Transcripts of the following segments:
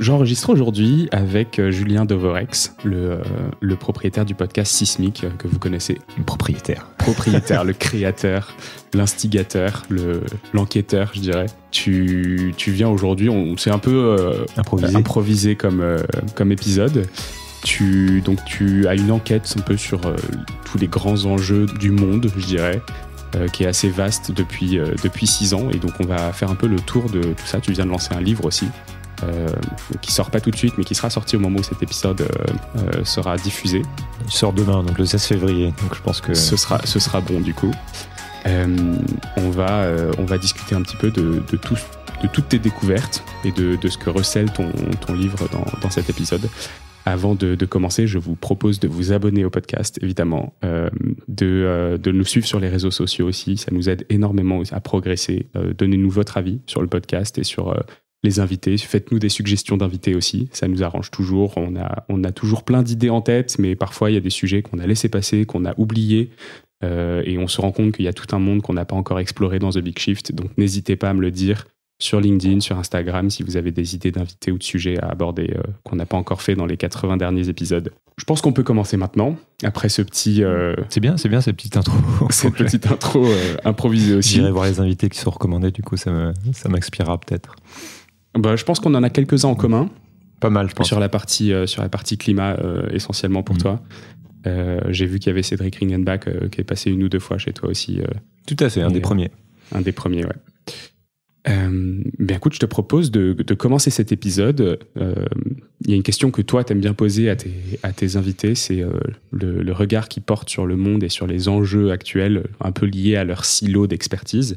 J'enregistre aujourd'hui avec euh, Julien Dovorex, euh, le, propriétaire du podcast Sismique euh, que vous connaissez. Propriétaire. Propriétaire, le créateur, l'instigateur, l'enquêteur, je dirais. Tu, viens aujourd'hui, on s'est un peu improvisé. comme, comme épisode. Tu, donc tu as une enquête un peu sur tous les grands enjeux du monde, je dirais, euh, qui est assez vaste depuis, euh, depuis six ans. Et donc, on va faire un peu le tour de tout ça. Tu viens de lancer un livre aussi. Euh, qui sort pas tout de suite, mais qui sera sorti au moment où cet épisode sera diffusé. Il sort demain, donc le 16 février. Donc je pense que ce sera, ce sera bon du coup. on va, on va discuter un petit peu de, de, de toutes tes découvertes et de, ce que recèle ton, livre dans, dans, cet épisode. Avant de, commencer, je vous propose de vous abonner au podcast, évidemment, euh, euh, de, nous suivre sur les réseaux sociaux aussi. Ça nous aide énormément à progresser. Euh, donnez-nous votre avis sur le podcast et sur les invités. Faites-nous des suggestions d'invités aussi. Ça nous arrange toujours. On a, on a toujours plein d'idées en tête, mais parfois, il y a des sujets qu'on a laissés passer, qu'on a oubliés. et on se rend compte qu'il y a tout un monde qu'on n'a pas encore exploré dans The Big Shift. Donc, n'hésitez pas à me le dire sur LinkedIn, sur Instagram, si vous avez des idées d'invités ou de sujets à aborder euh, qu'on n'a pas encore fait dans les 80 derniers épisodes. Je pense qu'on peut commencer maintenant, après ce petit... Euh, c'est bien, c'est bien cette petite intro. cette petite intro euh, improvisée aussi. J'irai voir les invités qui sont recommandés, du coup ça m'inspirera peut-être. Bah, je pense qu'on en a quelques-uns en mm. commun. Pas mal, je pense. Sur la partie, sur la partie climat, essentiellement pour mm. toi. J'ai vu qu'il y avait Cédric Ringenbach qui est passé une ou deux fois chez toi aussi. Tout à fait, un des premiers. Un des premiers, ouais. Euh, ben écoute, je te propose de, commencer cet épisode. Euh, il y a une question que toi, aimes bien poser à tes, invités, c'est euh, le, regard qu'ils portent sur le monde et sur les enjeux actuels, un peu liés à leur silo d'expertise.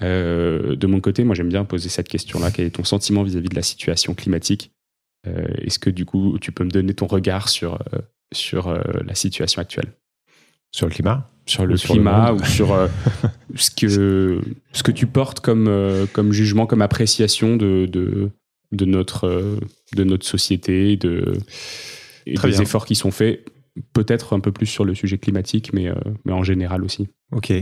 de mon côté, moi, j'aime bien poser cette question-là. Quel est ton sentiment vis-à-vis de la situation climatique Est-ce que du coup, tu peux me donner ton regard sur, sur la situation actuelle sur le climat sur le, climat ou sur euh, ce, que, ce que tu portes comme, euh, comme jugement, comme appréciation de, de, notre, euh, de notre société de, et des efforts qui sont faits, peut-être un peu plus sur le sujet climatique, mais, mais en général aussi. Ok.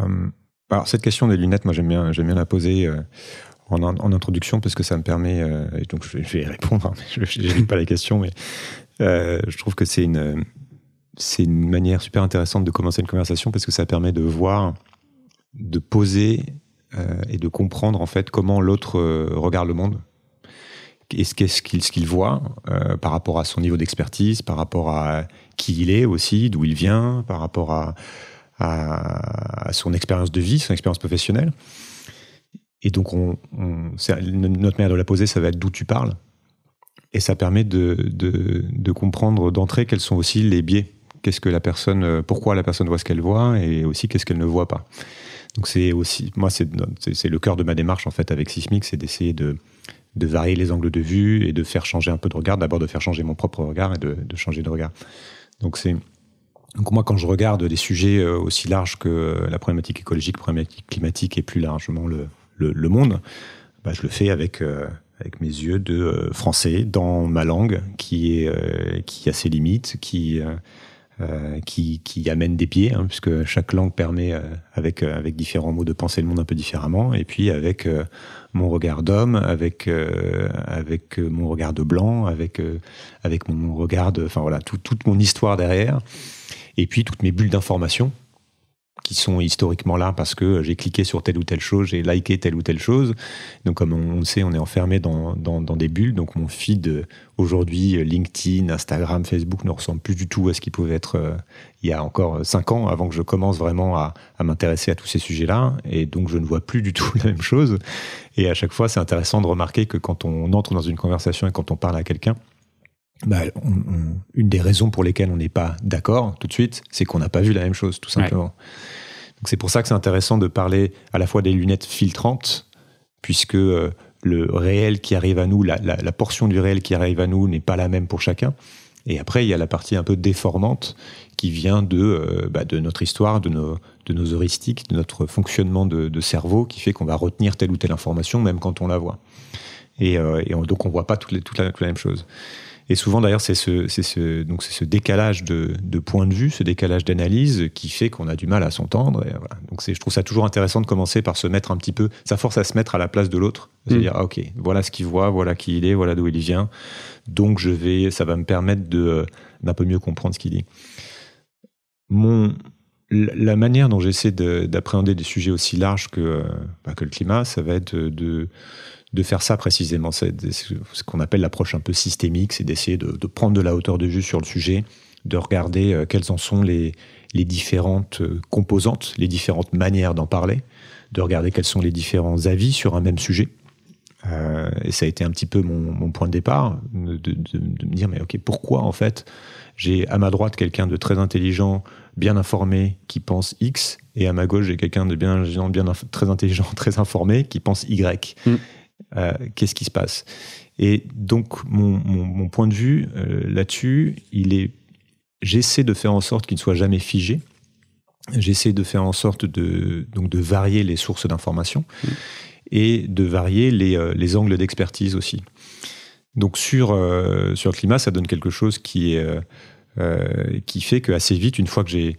Hum, alors, cette question des lunettes, moi j'aime bien, bien la poser. En, en, introduction, parce que ça me permet, et donc je vais, y répondre, hein, je n'ai pas la question, mais je trouve que c'est une, c'est une manière super intéressante de commencer une conversation parce que ça permet de voir, de poser euh, et de comprendre en fait comment l'autre euh, regarde le monde. Qu'est-ce qu'il qu'il voit euh, par rapport à son niveau d'expertise, par rapport à qui il est aussi, d'où il vient, par rapport à, à, son expérience de vie, son expérience professionnelle. Et donc, on, notre manière de la poser, ça va être d'où tu parles. Et ça permet de, de, de comprendre d'entrée quels sont aussi les biais qu'est-ce que la personne, euh, pourquoi la personne voit ce qu'elle voit et aussi qu'est-ce qu'elle ne voit pas. Donc c'est aussi, moi c'est le cœur de ma démarche en fait avec Sismic, c'est d'essayer de, de, varier les angles de vue et de faire changer un peu de regard, d'abord de faire changer mon propre regard et de, changer de regard. Donc c'est donc moi, quand je regarde des sujets euh, aussi larges que la problématique écologique, problématique climatique et plus largement le, le, monde, bah je le fais avec, euh, avec mes yeux de français, dans ma langue, qui, est, qui a ses limites, qui, euh, qui, amène des pieds hein, puisque chaque langue permet, euh, euh, avec, différents mots, de penser le monde un peu différemment, et puis avec mon regard d'homme, avec, avec mon regard de blanc, avec, avec mon, regard de... Enfin voilà, toute mon histoire derrière, et puis toutes mes bulles d'information qui sont historiquement là parce que j'ai cliqué sur telle ou telle chose, j'ai liké telle ou telle chose. Donc, comme on le sait, on est enfermé dans, des bulles. Donc, mon feed euh, aujourd'hui, euh, LinkedIn, Instagram, Facebook ne ressemble plus du tout à ce qu'il pouvait être euh, il y a encore cinq ans avant que je commence vraiment à m'intéresser à tous ces sujets-là. Et donc, je ne vois plus du tout la même chose. Et à chaque fois, c'est intéressant de remarquer que quand on entre dans une conversation et quand on parle à quelqu'un, bah, une des raisons pour lesquelles on n'est pas d'accord tout de suite, c'est qu'on n'a pas vu la même chose, tout simplement. c'est pour ça que c'est intéressant de parler à la fois des lunettes filtrantes, puisque euh, le réel qui arrive à nous, la, la, portion du réel qui arrive à nous n'est pas la même pour chacun. Et après, il y a la partie un peu déformante qui vient de, euh, bah, de notre histoire, de nos, de nos heuristiques, de notre fonctionnement de, cerveau qui fait qu'on va retenir telle ou telle information même quand on la voit. Et, euh, donc on ne voit pas toutes toute la même chose. Et souvent, d'ailleurs, c'est ce, ce, donc ce décalage de, de, point de vue, ce décalage d'analyse qui fait qu'on a du mal à s'entendre. Voilà. Donc, je trouve ça toujours intéressant de commencer par se mettre un petit peu, ça force à se mettre à la place de l'autre. C'est-à-dire, mm. ah, ok, voilà ce qu'il voit, voilà qui il est, voilà d'où il vient. Donc, je vais, ça va me permettre de, euh, d'un peu mieux comprendre ce qu'il dit. Mon, la manière dont j'essaie d'appréhender des sujets aussi larges que, euh, bah, que le climat, ça va être euh, de, de faire ça précisément. C'est ce qu'on appelle l'approche un peu systémique, c'est d'essayer de, prendre de la hauteur de vue sur le sujet, de regarder euh, quelles en sont les, les différentes euh, composantes, les différentes manières d'en parler, de regarder quels sont les différents avis sur un même sujet. Euh, et ça a été un petit peu mon, point de départ, de, me dire, mais ok, pourquoi en fait j'ai à ma droite quelqu'un de très intelligent, bien informé, qui pense X, et à ma gauche j'ai quelqu'un de bien, bien, très intelligent, très informé, qui pense Y. Hmm. Euh, qu'est-ce qui se passe Et donc, mon, point de vue euh, là-dessus, il est j'essaie de faire en sorte qu'il ne soit jamais figé. J'essaie de faire en sorte de, donc de varier les sources d'information mmh. et de varier euh, les, angles d'expertise aussi. Donc sur, sur le climat, ça donne quelque chose qui, est, qui fait qu'assez vite, une fois que,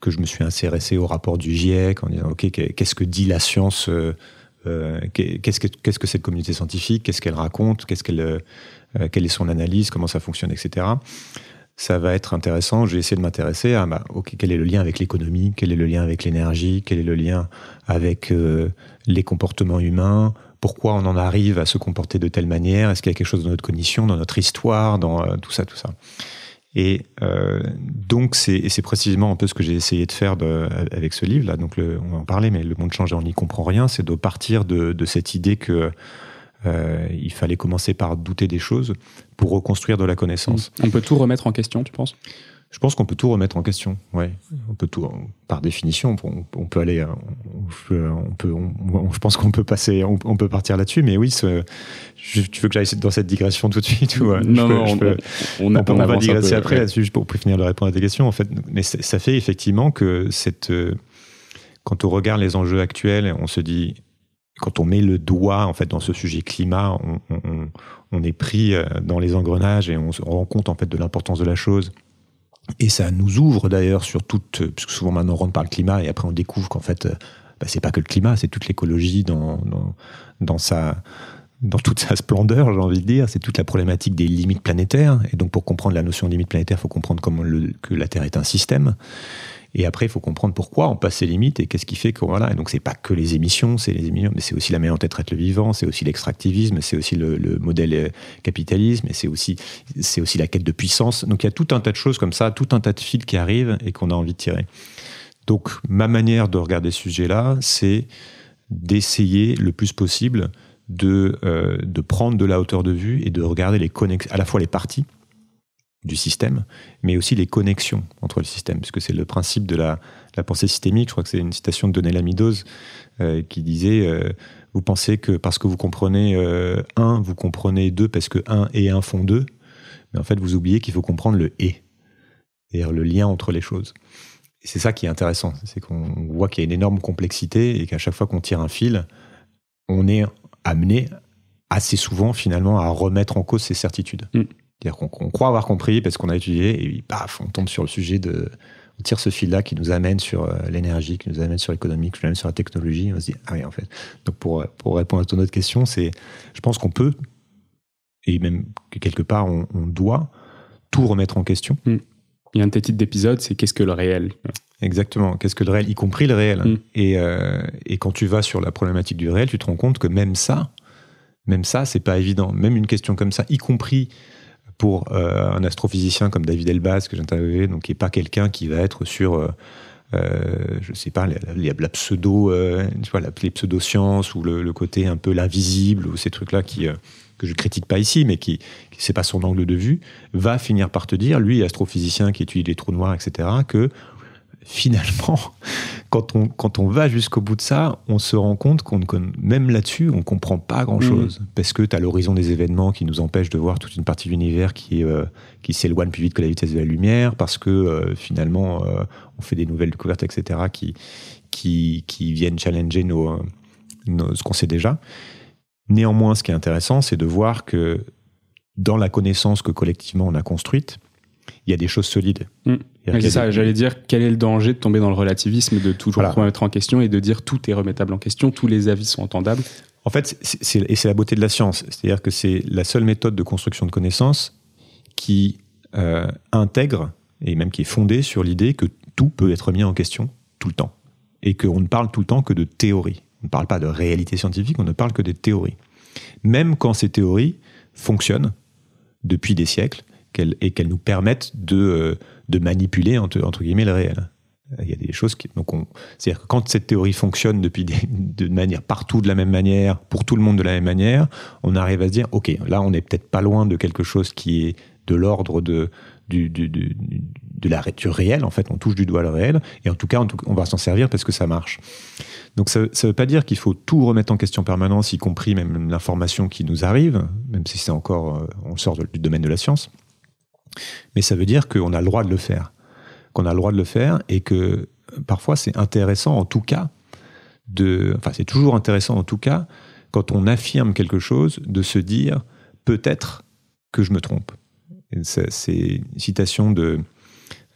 que je me suis intéressé au rapport du GIEC, en disant, OK, qu'est-ce que dit la science euh, qu'est-ce que, cette communauté scientifique, qu'est-ce qu'elle raconte, euh, euh, qu'elle, est son analyse, comment ça fonctionne, etc ça va être intéressant. J'ai essayé de m'intéresser à bah, quel est le lien avec l'économie, quel est le lien avec l'énergie, quel est le lien avec les comportements humains, pourquoi on en arrive à se comporter de telle manière, est-ce qu'il y a quelque chose dans notre cognition, dans notre histoire, dans tout ça, tout ça. Et euh, donc, c'est précisément un peu ce que j'ai essayé de faire avec ce livre-là. Donc, on va en parler, mais le monde change et on n'y comprend rien. C'est de partir de, cette idée que euh, il fallait commencer par douter des choses pour reconstruire de la connaissance. On peut tout remettre en question, tu penses je pense qu'on peut tout remettre en question. Ouais, on peut tout. Par définition, on, peut aller. Hein, on peut. je pense qu'on peut passer. On, peut partir là-dessus. Mais oui, tu veux que j'aille dans cette digression tout de suite ou, Non, non on, va digresser après là-dessus pour, pour finir de répondre à tes questions. En fait, mais ça fait effectivement que cette. Euh, quand on regarde les enjeux actuels, on se dit quand on met le doigt en fait dans ce sujet climat, on, on est pris euh, dans les engrenages et on se rend compte en fait de l'importance de la chose. Et ça nous ouvre d'ailleurs sur toute, euh, puisque souvent maintenant on rentre par le climat et après on découvre qu'en fait, euh, bah, c'est pas que le climat, c'est toute l'écologie dans, dans, dans sa dans toute sa splendeur, j'ai envie de dire, c'est toute la problématique des limites planétaires. Et donc, pour comprendre la notion de limite planétaire, faut comprendre comment le, que la Terre est un système et après, il faut comprendre pourquoi on passe ces limites et qu'est-ce qui fait que voilà. Et donc, c'est pas que les émissions, c'est les émissions, mais c'est aussi la manière dont traite le vivant, c'est aussi l'extractivisme, c'est aussi le, modèle euh, capitalisme, et c'est aussi c'est aussi la quête de puissance. Donc, il y a tout un tas de choses comme ça, tout un tas de fils qui arrivent et qu'on a envie de tirer. Donc, ma manière de regarder ce sujet-là, c'est d'essayer le plus possible de, euh, de prendre de la hauteur de vue et de regarder les à la fois les parties du système, mais aussi les connexions entre le système, puisque c'est le principe de la, pensée systémique. Je crois que c'est une citation de Donné Lamidos euh, qui disait euh, Vous pensez que parce que vous comprenez euh, un, vous comprenez deux parce que un et un font deux, mais en fait, vous oubliez qu'il faut comprendre le et, c'est-à-dire le lien entre les choses. Et c'est ça qui est intéressant, c'est qu'on voit qu'il y a une énorme complexité et qu'à chaque fois qu'on tire un fil, on est amené assez souvent finalement à remettre en cause ces certitudes. Mm. C'est-à-dire qu'on croit avoir compris parce qu'on a étudié et paf, on tombe sur le sujet de. On tire ce fil-là qui nous amène sur euh, l'énergie, qui nous amène sur l'économie, qui nous amène sur la technologie. Et on se dit, ah oui, en fait. Donc pour, pour répondre à ton autre question, c'est, je pense qu'on peut, et même quelque part on, doit, tout remettre en question. Hmm. Il y a un titre d'épisode, c'est Qu'est-ce que le réel Exactement, qu'est-ce que le réel, y compris le réel. Hmm. Et, euh, et quand tu vas sur la problématique du réel, tu te rends compte que même ça, même ça, c'est pas évident. Même une question comme ça, y compris pour euh, un astrophysicien comme David Elbaz que j'interviewais, donc qui n'est pas quelqu'un qui va être sur euh, euh je sais pas, la, pseudo, euh, les pseudo-sciences ou le, côté un peu l'invisible ou ces trucs-là qui que je critique pas ici, mais qui, qui c'est pas son angle de vue, va finir par te dire, lui, astrophysicien qui étudie les trous noirs, etc., que finalement, quand on, quand on va jusqu'au bout de ça, on se rend compte qu'on même là-dessus, on comprend pas grand-chose. Mm. Parce que tu as l'horizon des événements qui nous empêche de voir toute une partie de l'univers qui, euh, qui s'éloigne plus vite que la vitesse de la lumière, parce que euh, finalement, euh, on fait des nouvelles découvertes, etc., qui, qui, qui viennent challenger nos, ce qu'on sait déjà. Néanmoins, ce qui est intéressant, c'est de voir que dans la connaissance que collectivement on a construite, il y a des choses solides. Mm c'est ça, j'allais dire quel est le danger de tomber dans le relativisme, de toujours remettre en question et de dire tout est remettable en question, tous les avis sont entendables. En fait, c'est, et c'est la beauté de la science, c'est-à-dire que c'est la seule méthode de construction de connaissances qui euh, intègre et même qui est fondée sur l'idée que tout peut être mis en question tout le temps et qu'on ne parle tout le temps que de théories. On ne parle pas de réalité scientifique, on ne parle que des théories. Même quand ces théories fonctionnent depuis des siècles et qu'elles nous permettent euh, de, manipuler, entre, guillemets, le réel. Il y a des choses qui. c'est-à-dire que quand cette théorie fonctionne depuis de manière partout de la même manière, pour tout le monde de la même manière, on arrive à se dire, OK, là, on n'est peut-être pas loin de quelque chose qui est de l'ordre de, du, du, de la, du réelle. en fait, on touche du doigt le réel, et en tout cas, on va s'en servir parce que ça marche. Donc ça ne veut pas dire qu'il faut tout remettre en question permanence, y compris même l'information qui nous arrive, même si c'est encore, euh, on sort du domaine de la science. Mais ça veut dire qu'on a le droit de le faire, qu'on a le droit de le faire et que euh, parfois c'est intéressant en tout cas, de, enfin c'est toujours intéressant en tout cas, quand on affirme quelque chose, de se dire peut-être que je me trompe. C'est une citation de,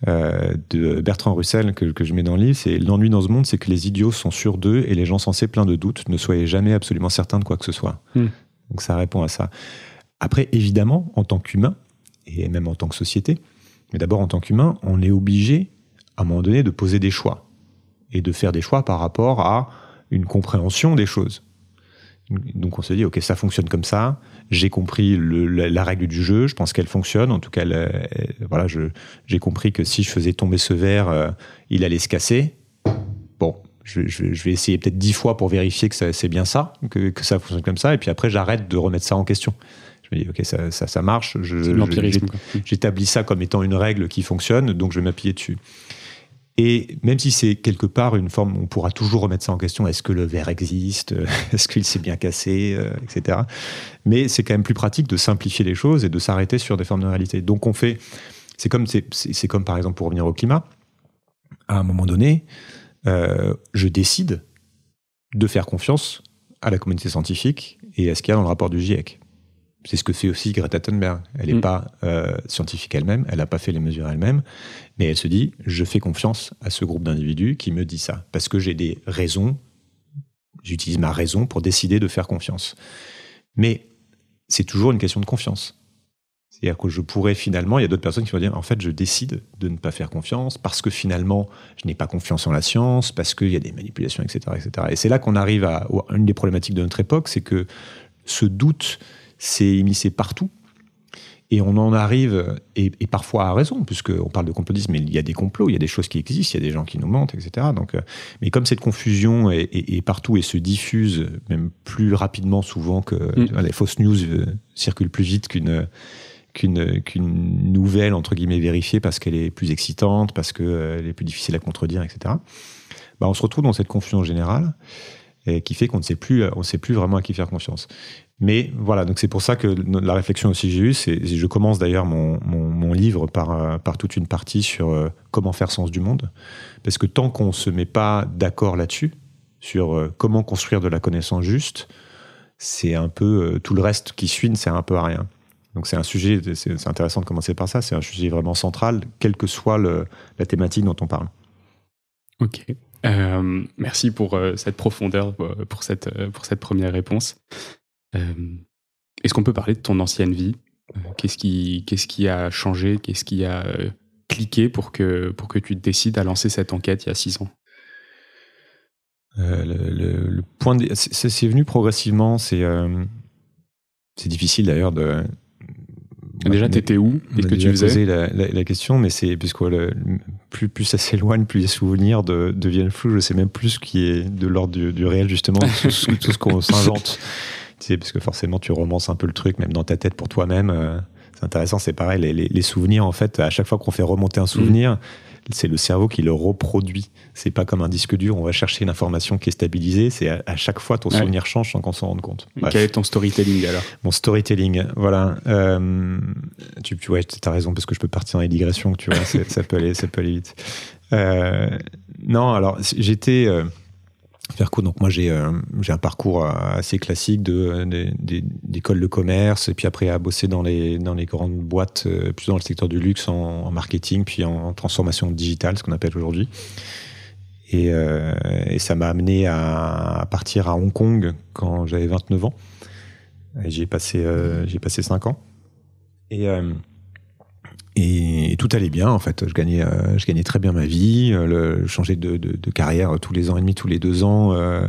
euh, Bertrand Russell que, je mets dans le livre, c'est l'ennui dans ce monde, c'est que les idiots sont sûrs d'eux et les gens censés pleins de doutes ne soyez jamais absolument certains de quoi que ce soit. Mmh. Donc ça répond à ça. Après, évidemment, en tant qu'humain, et même en tant que société, mais d'abord en tant qu'humain, on est obligé, à un moment donné, de poser des choix et de faire des choix par rapport à une compréhension des choses. Donc on se dit, ok, ça fonctionne comme ça, j'ai compris le, la, règle du jeu, je pense qu'elle fonctionne, en tout cas, j'ai compris que si je faisais tomber ce verre, euh, il allait se casser. Bon, je, vais essayer peut-être dix fois pour vérifier que c'est bien ça, que ça fonctionne comme ça, et puis après j'arrête de remettre ça en question. OK, ça, ça, ça marche. J'établis ça comme étant une règle qui fonctionne, donc je vais m'appuyer dessus. Et même si c'est quelque part une forme, on pourra toujours remettre ça en question. Est-ce que le verre existe euh, Est-ce qu'il s'est bien cassé euh, Etc. Mais c'est quand même plus pratique de simplifier les choses et de s'arrêter sur des formes de réalité. Donc on fait. C'est comme, c'est, comme par exemple pour revenir au climat. À un moment donné, euh, je décide de faire confiance à la communauté scientifique et à ce qu'il y a dans le rapport du GIEC c'est ce que fait aussi Greta Thunberg. Elle n'est mm. pas euh, scientifique elle-même, elle n'a pas fait les mesures elle-même, mais elle se dit je fais confiance à ce groupe d'individus qui me dit ça parce que j'ai des raisons, j'utilise ma raison pour décider de faire confiance. Mais c'est toujours une question de confiance. C'est-à-dire que je pourrais finalement, il y a d'autres personnes qui vont dire en fait, je décide de ne pas faire confiance parce que finalement, je n'ai pas confiance en la science, parce qu'il y a des manipulations, etc. etc. Et c'est là qu'on arrive à une des problématiques de notre époque, c'est que ce doute c'est immiscé partout. Et on en arrive, et, parfois à raison, puisqu'on parle de complotisme, mais il y a des complots, il y a des choses qui existent, il y a des gens qui nous mentent, etc. Donc, euh, mais comme cette confusion est, partout et se diffuse même plus rapidement souvent que mm. les fausses news euh, circulent plus vite qu'une qu'une nouvelle, entre guillemets, vérifiée parce qu'elle est plus excitante, parce qu'elle euh, est plus difficile à contredire, etc. Bah, on se retrouve dans cette confusion générale et euh, qui fait qu'on ne sait plus, euh, on sait plus vraiment à qui faire confiance. Mais voilà, donc c'est pour ça que la réflexion aussi que j'ai eue, c'est, je commence d'ailleurs mon, mon, livre par, euh, par toute une partie sur comment faire sens du monde, parce que tant qu'on ne se met pas d'accord là-dessus, sur comment construire de la connaissance juste, c'est un peu tout le reste qui suit ne sert un peu à rien. Donc c'est un sujet, c'est intéressant de commencer par ça, c'est un sujet vraiment central, quelle que soit la thématique dont on parle. Ok, euh, merci pour euh, cette profondeur, euh, pour cette, pour cette première réponse. Est-ce qu'on peut parler de ton ancienne vie Qu'est-ce qui, qu'est-ce qui a changé Qu'est-ce qui a cliqué pour que, pour que tu décides à lancer cette enquête il y a six ans le, point, c'est venu progressivement. C'est difficile d'ailleurs de, Déjà, t'étais où et que tu faisais la, question, mais c'est parce le, plus, plus ça s'éloigne, plus les souvenirs deviennent flous. Je sais même plus ce qui est de l'ordre du, réel, justement, tout, ce qu'on s'invente. Tu sais, parce que forcément, tu romances un peu le truc, même dans ta tête pour toi-même. Euh, c'est intéressant, c'est pareil. Les, souvenirs, en fait, à chaque fois qu'on fait remonter un souvenir, mm c'est le cerveau qui le reproduit. C'est pas comme un disque dur, on va chercher une information qui est stabilisée. C'est à, chaque fois ton souvenir change sans qu'on s'en rende compte. Quel est ton storytelling alors Mon storytelling, voilà. Euh, tu, tu as raison parce que je peux partir dans les digressions, tu vois, ça peut aller, vite. Euh, non, alors j'étais. Euh, donc moi j'ai euh, j'ai un parcours euh, assez classique d'école de, de, commerce et puis après à bosser dans les, dans les grandes boîtes, euh, plus dans le secteur du luxe en, marketing, puis en, transformation digitale, ce qu'on appelle aujourd'hui. Et, ça m'a amené à, partir à Hong Kong quand j'avais 29 ans. J'ai passé, j'ai passé 5 ans. Et et, tout allait bien en fait. Je gagnais, euh, je gagnais très bien ma vie. Euh, le, je changeais de, carrière tous les ans et demi, tous les deux ans, euh,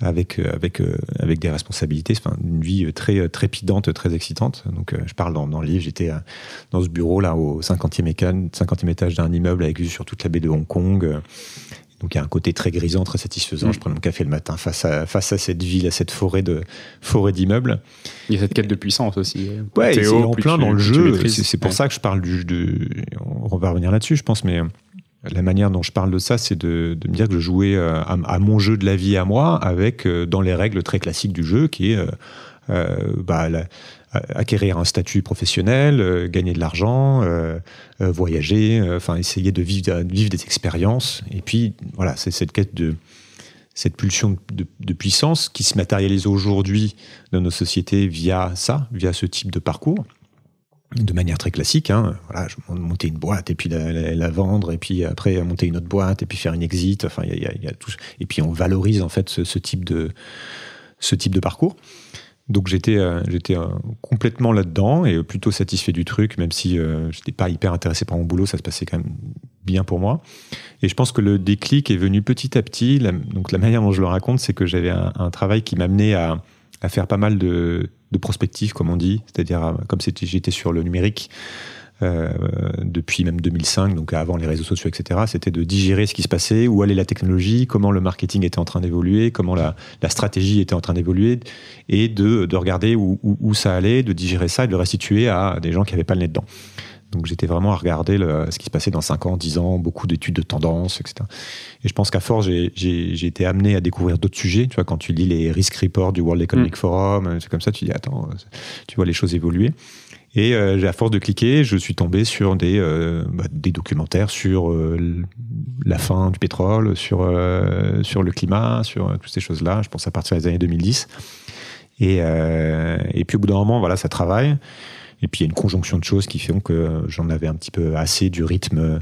avec avec avec des responsabilités. Enfin, une vie très trépidante, très excitante. Donc, je parle dans, dans le livre. J'étais dans ce bureau là au 50 50e étage d'un immeuble avec vue sur toute la baie de Hong Kong. Donc il y a un côté très grisant, très satisfaisant. Mm. Je prends mon café le matin face à, face à cette ville, à cette forêt de forêt d'immeubles. Il y a cette quête de puissance aussi. Ouais, c'est en plein dans le jeu. C'est pour ça que je parle du. De, on va revenir là-dessus, je pense, mais euh, la manière dont je parle de ça, c'est de, me dire que je jouais euh, à, mon jeu de la vie à moi, avec euh, dans les règles très classiques du jeu, qui est bah, la, acquérir un statut professionnel, euh, gagner de l'argent, euh, euh, voyager, enfin essayer de vivre, des expériences. Et puis voilà, c'est cette quête de cette pulsion de, puissance qui se matérialise aujourd'hui dans nos sociétés via ça, via ce type de parcours de manière très classique. Hein. Voilà, monter une boîte et puis la, vendre et puis après monter une autre boîte et puis faire une exit. Et puis on valorise en fait ce, type de ce type de parcours. Donc j'étais euh, j'étais euh, complètement là-dedans et plutôt satisfait du truc, même si je euh, j'étais pas hyper intéressé par mon boulot, ça se passait quand même bien pour moi. Et je pense que le déclic est venu petit à petit. donc la manière dont je le raconte, c'est que j'avais un, travail qui m'amenait à, à, faire pas mal de, prospectives, comme on dit, c'est-à-dire comme j'étais sur le numérique, euh, depuis même 2005, donc avant les réseaux sociaux, etc., c'était de digérer ce qui se passait, où allait la technologie, comment le marketing était en train d'évoluer, comment la, stratégie était en train d'évoluer, et de, de regarder où, où, ça allait, de digérer ça et de le restituer à des gens qui n'avaient pas le nez dedans. Donc j'étais vraiment à regarder ce qui se passait dans 5 ans, 10 ans, beaucoup d'études de tendance, etc. Et je pense qu'à force, j'ai été amené à découvrir d'autres sujets. Tu vois, quand tu lis les risk reports du World Economic mm. Forum, c'est comme ça, tu dis, attends, tu vois les choses évoluer. Et euh, à force de cliquer, je suis tombé sur des, euh, bah, des documentaires sur euh, la fin du pétrole, sur, sur le climat, sur toutes ces choses-là. Je pense à partir des années 2010. Et, puis au bout d'un moment, voilà, ça travaille. Et puis il y a une conjonction de choses qui font que j'en avais un petit peu assez du rythme.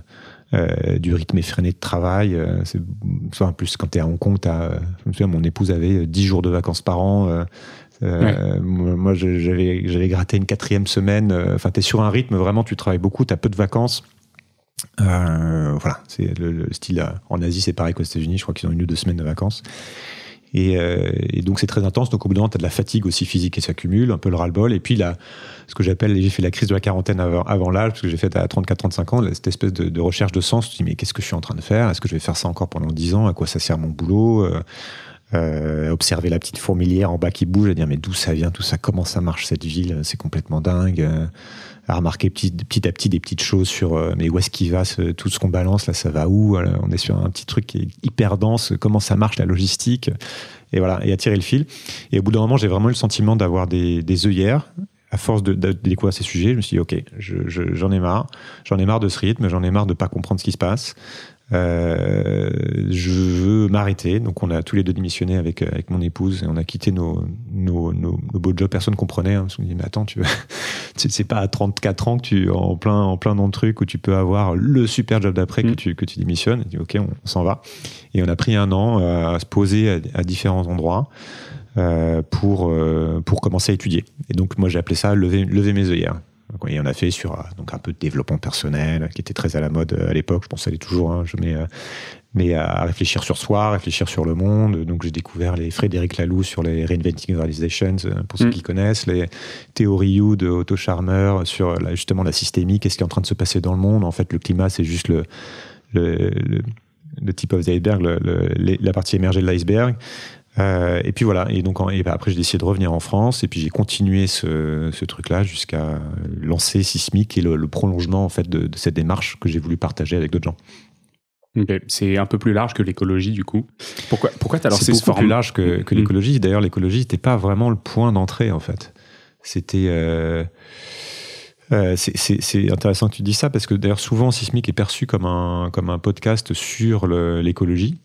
du rythme effréné de travail. en plus, quand tu es à Hong Kong, as, je me souviens, mon épouse avait 10 jours de vacances par an euh, moi, j'avais gratté une quatrième semaine. Euh, enfin, tu es sur un rythme, vraiment, tu travailles beaucoup, tu as peu de vacances. Euh, voilà, c'est le, style. En Asie, c'est pareil qu'aux États-Unis, je crois qu'ils ont une ou deux semaines de vacances. Et, donc, c'est très intense. Donc, au bout d'un moment, tu as de la fatigue aussi physique qui s'accumule, un peu le ras-le-bol. Et puis, là, ce que j'appelle, j'ai fait la crise de la quarantaine avant, avant l'âge, parce que j'ai fait à 34-35 ans, cette espèce de, de, recherche de sens. Tu te dis, mais qu'est-ce que je suis en train de faire Est-ce que je vais faire ça encore pendant 10 ans À quoi ça sert mon boulot euh, observer la petite fourmilière en bas qui bouge et dire mais d'où ça vient tout ça, comment ça marche cette ville, c'est complètement dingue. Euh, à remarquer petit, petit, à petit des petites choses sur euh, mais où est-ce qu'il va, tout ce qu'on balance là, ça va où On est sur un petit truc qui est hyper dense, comment ça marche la logistique et voilà, et attirer le fil. Et au bout d'un moment, j'ai vraiment eu le sentiment d'avoir des, des œillères à force de, découvrir ces sujets, je me suis dit, OK, j'en ai marre. J'en ai marre de ce rythme, j'en ai marre de ne pas comprendre ce qui se passe. Euh, je veux m'arrêter. Donc, on a tous les deux démissionné avec, euh, avec mon épouse et on a quitté nos, nos, nos, beaux jobs. Personne ne comprenait. Hein, parce dit, mais attends, tu veux... c'est pas à 34 ans que tu, en plein, en plein dans le truc où tu peux avoir le super job d'après que, mm. tu, que tu démissionnes. Et OK, on, s'en va. Et on a pris un an euh, à se poser à, différents endroits. pour, pour commencer à étudier. Et donc, moi, j'ai appelé ça lever, lever mes œillères. Il y on a fait sur euh, donc un peu de développement personnel, qui était très à la mode euh, à l'époque. Je pense aller est toujours. Hein. je mets, euh, mais à réfléchir sur soi, réfléchir sur le monde. Donc j'ai découvert les Frédéric Laloux sur les Reinventing Realizations, pour ceux mm. qui connaissent, les théories You de Otto Charmer sur justement la systémique, qu'est-ce qui est en train de se passer dans le monde. En fait, le climat, c'est juste le, le, type of iceberg, la partie émergée de l'iceberg. Euh, et puis voilà, et donc ben après j'ai décidé de revenir en France et puis j'ai continué ce, truc-là jusqu'à lancer Sismic et le, prolongement en fait de, cette démarche que j'ai voulu partager avec d'autres gens. C'est un peu plus large que l'écologie, du coup. Pourquoi, pourquoi tu C'est beaucoup plus large que, mmh. l'écologie. D'ailleurs, l'écologie n'était pas vraiment le point d'entrée, en fait. C'était. Euh, euh, c'est, intéressant que tu dis ça, parce que d'ailleurs, souvent, Sismic est perçu comme un, comme un podcast sur l'écologie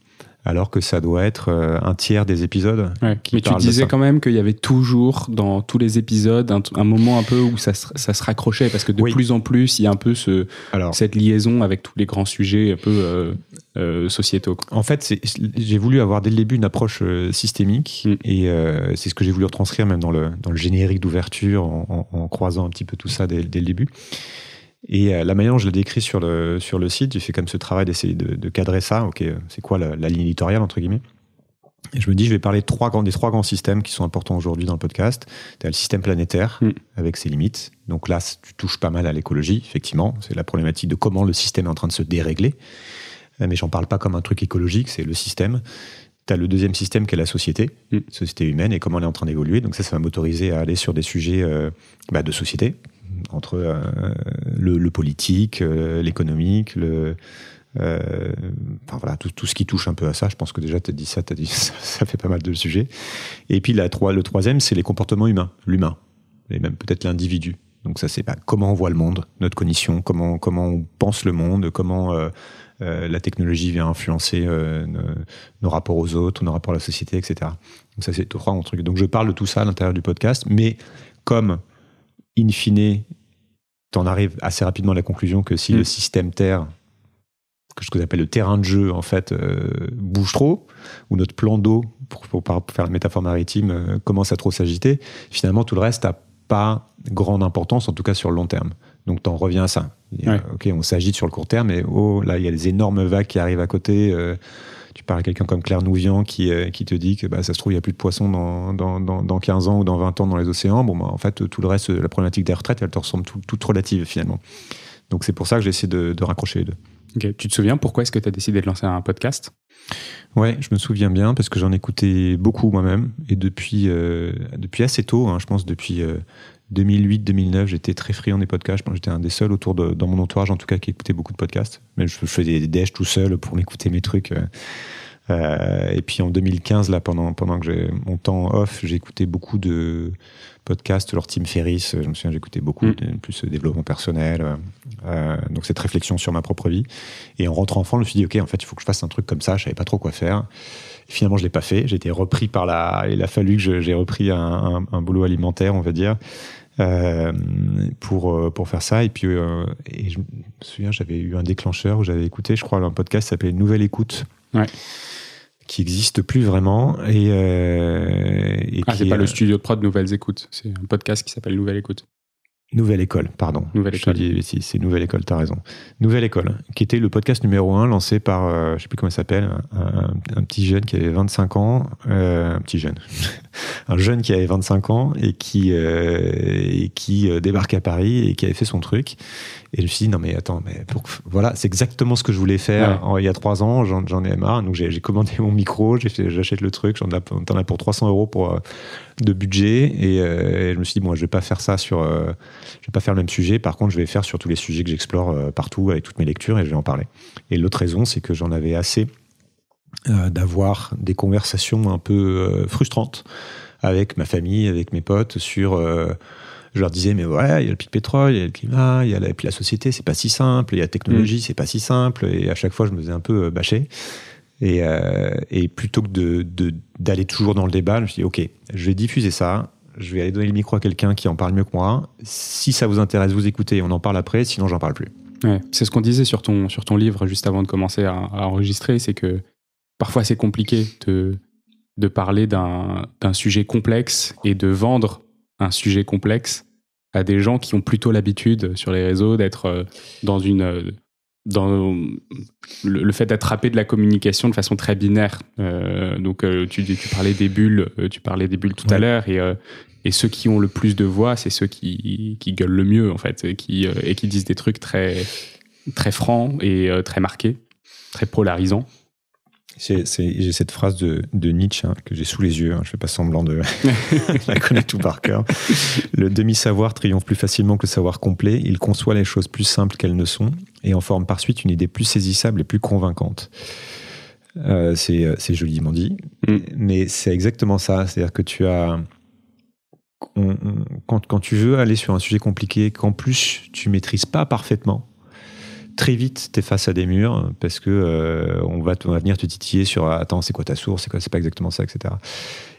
alors que ça doit être euh, un tiers des épisodes. Mais tu disais quand même qu'il y avait toujours dans tous les épisodes un, moment un peu où ça se, raccrochait parce que de plus en plus il y a un peu ce, cette liaison avec tous les grands sujets un peu euh, euh, sociétaux. En fait, j'ai voulu avoir dès le début une approche systémique mm. et c'est ce que j'ai voulu retranscrire même dans le, le générique d'ouverture en, croisant un petit peu tout ça dès le début. Et euh, la manière dont je le décris sur le, sur le site, j'ai fait comme ce travail d'essayer de, cadrer ça. Ok, euh, c'est quoi la, ligne éditoriale, entre guillemets et je me dis, je vais parler trois grands, des trois grands systèmes qui sont importants aujourd'hui dans le podcast. Tu as le système planétaire, mm. avec ses limites. Donc là, tu touches pas mal à l'écologie, effectivement. C'est la problématique de comment le système est en train de se dérégler. Euh, mais j'en parle pas comme un truc écologique, c'est le système. Tu as le deuxième système qui est la société, mm. société humaine, et comment elle est en train d'évoluer. Donc ça, ça va m'autoriser à aller sur des sujets bah, de société, entre euh, le, politique, euh, l'économique, le, euh, enfin voilà, tout, ce qui touche un peu à ça, je pense que déjà tu as dit ça, tu as dit ça, fait pas mal de sujets. Et puis la, le troisième, c'est les comportements humains, l'humain, et même peut-être l'individu. Donc ça, c'est pas comment on voit le monde, notre cognition, comment, comment on pense le monde, comment la technologie vient influencer nos, rapports aux autres, nos rapports à la société, etc. Donc ça, c'est trois truc. Donc je parle de tout ça à l'intérieur du podcast, mais comme in fine, tu en arrives assez rapidement à la conclusion que si mm. le système Terre, que je vous appelle le terrain de jeu, en fait, euh, bouge trop, ou notre plan d'eau, pour, pour, faire la métaphore maritime, euh, commence à trop s'agiter, finalement, tout le reste n'a pas grande importance, en tout cas sur le long terme. Donc, tu en reviens à ça. Euh, ok, on s'agite sur le court terme, mais oh, là, il y a des énormes vagues qui arrivent à côté tu parles à quelqu'un comme Claire Nouvian qui, euh, qui te dit que bah, ça se trouve, il n'y a plus de poissons dans, 15 ans ou dans 20 ans dans les océans. Bon, bah, en fait, tout le reste, la problématique des retraites, elle te ressemble toute relative finalement. Donc c'est pour ça que j'ai essayé de, raccrocher les deux. Tu te souviens pourquoi est-ce que tu as décidé de lancer un podcast Ouais, je me souviens bien parce que j'en écoutais beaucoup moi-même et depuis, euh, depuis assez tôt, hein, je pense depuis euh, 2008-2009, j'étais très friand des podcasts. J'étais un des seuls autour de, dans mon entourage, en tout cas, qui écoutait beaucoup de podcasts. Mais je, faisais des déj tout seul pour m'écouter mes trucs. Euh, euh, et puis en 2015, là, pendant, pendant que j'ai mon temps off, j'écoutais beaucoup de podcasts, leur Tim Ferris. Euh, je me souviens, j'écoutais beaucoup, mm. de, plus développement personnel, donc cette réflexion sur ma propre vie. Et en rentrant enfant, je me suis dit, OK, en fait, il faut que je fasse un truc comme ça, je savais pas trop quoi faire. finalement, je l'ai pas fait, j'ai été repris par la. Il a fallu que j'ai repris un boulot alimentaire, on va dire. Euh, pour, euh, pour faire ça. Et puis, euh, et je me souviens, j'avais eu un déclencheur où j'avais écouté, je crois, un podcast qui s'appelait Nouvelle Écoute. qui n'existe plus vraiment. Et, ah, c'est pas le studio de prod Nouvelles Écoutes, c'est un podcast qui s'appelle Nouvelle Écoute. Nouvelle École, pardon. Nouvelle École. Je te dis, c'est Nouvelle École, t'as raison. Nouvelle École, qui était le podcast numéro un lancé par, je euh, je sais plus comment il s'appelle, un, petit jeune qui avait 25 ans, euh, un petit jeune, un jeune qui avait 25 ans et qui, euh, et qui débarque à Paris et qui avait fait son truc. Et je me suis dit, non mais attends, mais voilà, c'est exactement ce que je voulais faire il y a trois ans, j'en ai marre. Donc j'ai commandé mon micro, j'ai j'achète le truc, j'en ai pour 300 euros pour de budget euh, et, je me suis dit bon je vais pas faire ça sur euh, je vais pas faire le même sujet par contre je vais faire sur tous les sujets que j'explore euh, partout avec toutes mes lectures et je vais en parler et l'autre raison c'est que j'en avais assez d'avoir des conversations un peu frustrantes avec ma famille avec mes potes sur je leur disais mais ouais il y a le pic pétrole il y a le climat il y a la, puis la société c'est pas si simple il y a la technologie mmh. c'est pas si simple et à chaque fois je me faisais un peu bâcher euh, et, plutôt que d'aller de, d'aller toujours dans le débat, je me suis dit, OK, je vais diffuser ça, je vais aller donner le micro à quelqu'un qui en parle mieux que moi. Si ça vous intéresse, vous écoutez, on en parle après, sinon j'en parle plus. c'est ce qu'on disait sur ton, sur ton livre juste avant de commencer à, enregistrer, c'est que parfois c'est compliqué de, de parler d'un sujet complexe et de vendre un sujet complexe à des gens qui ont plutôt l'habitude sur les réseaux d'être euh, dans une euh, dans le, fait d'attraper de la communication de façon très binaire. Euh, donc euh, tu, parlais des bulles, euh, tu parlais des bulles tout à l'heure, et, ceux qui ont le plus de voix, c'est ceux qui, gueulent le mieux en fait, et qui, disent des trucs très francs et très marqués, très polarisants j'ai cette phrase de, Nietzsche hein, que j'ai sous les yeux. Hein, je fais pas semblant de la connaître tout par cœur. Le demi-savoir triomphe plus facilement que le savoir complet. Il conçoit les choses plus simples qu'elles ne sont et en forme par suite une idée plus saisissable et plus convaincante. Euh, euh, c'est, joliment dit, mm. mais c'est exactement ça. C'est-à-dire que tu as. quand, quand tu veux aller sur un sujet compliqué, qu'en plus tu maîtrises pas parfaitement, très vite, tu es face à des murs parce que euh, on, va, venir te titiller sur attends, c'est quoi ta source, c'est quoi, c'est pas exactement ça, etc.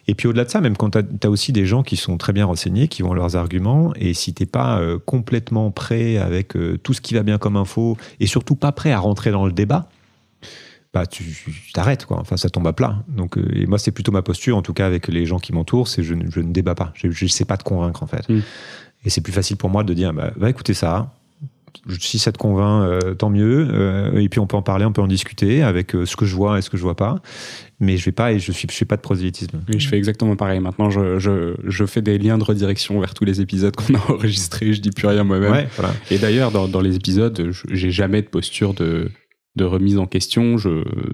Et puis au-delà de ça, même quand tu as, aussi des gens qui sont très bien renseignés, qui ont leurs arguments, et si t'es pas euh, complètement prêt avec euh, tout ce qui va bien comme info, et surtout pas prêt à rentrer dans le débat, bah tu t'arrêtes quoi. Enfin ça tombe à plat. Donc et moi c'est plutôt ma posture en tout cas avec les gens qui m'entourent, c'est je, je, ne débat pas. Je, ne sais pas te convaincre en fait. Mm. Et c'est plus facile pour moi de dire bah, va écouter ça, si ça te convainc, euh, tant mieux. Euh, et puis on peut en parler, on peut en discuter avec euh, ce que je vois et ce que je vois pas. Mais je vais pas et je suis, fais pas de prosélytisme. je fais exactement pareil. Maintenant, je, fais des liens de redirection vers tous les épisodes qu'on a enregistrés. Je dis plus rien moi-même. Et d'ailleurs, dans, les épisodes, j'ai jamais de posture de, remise en question.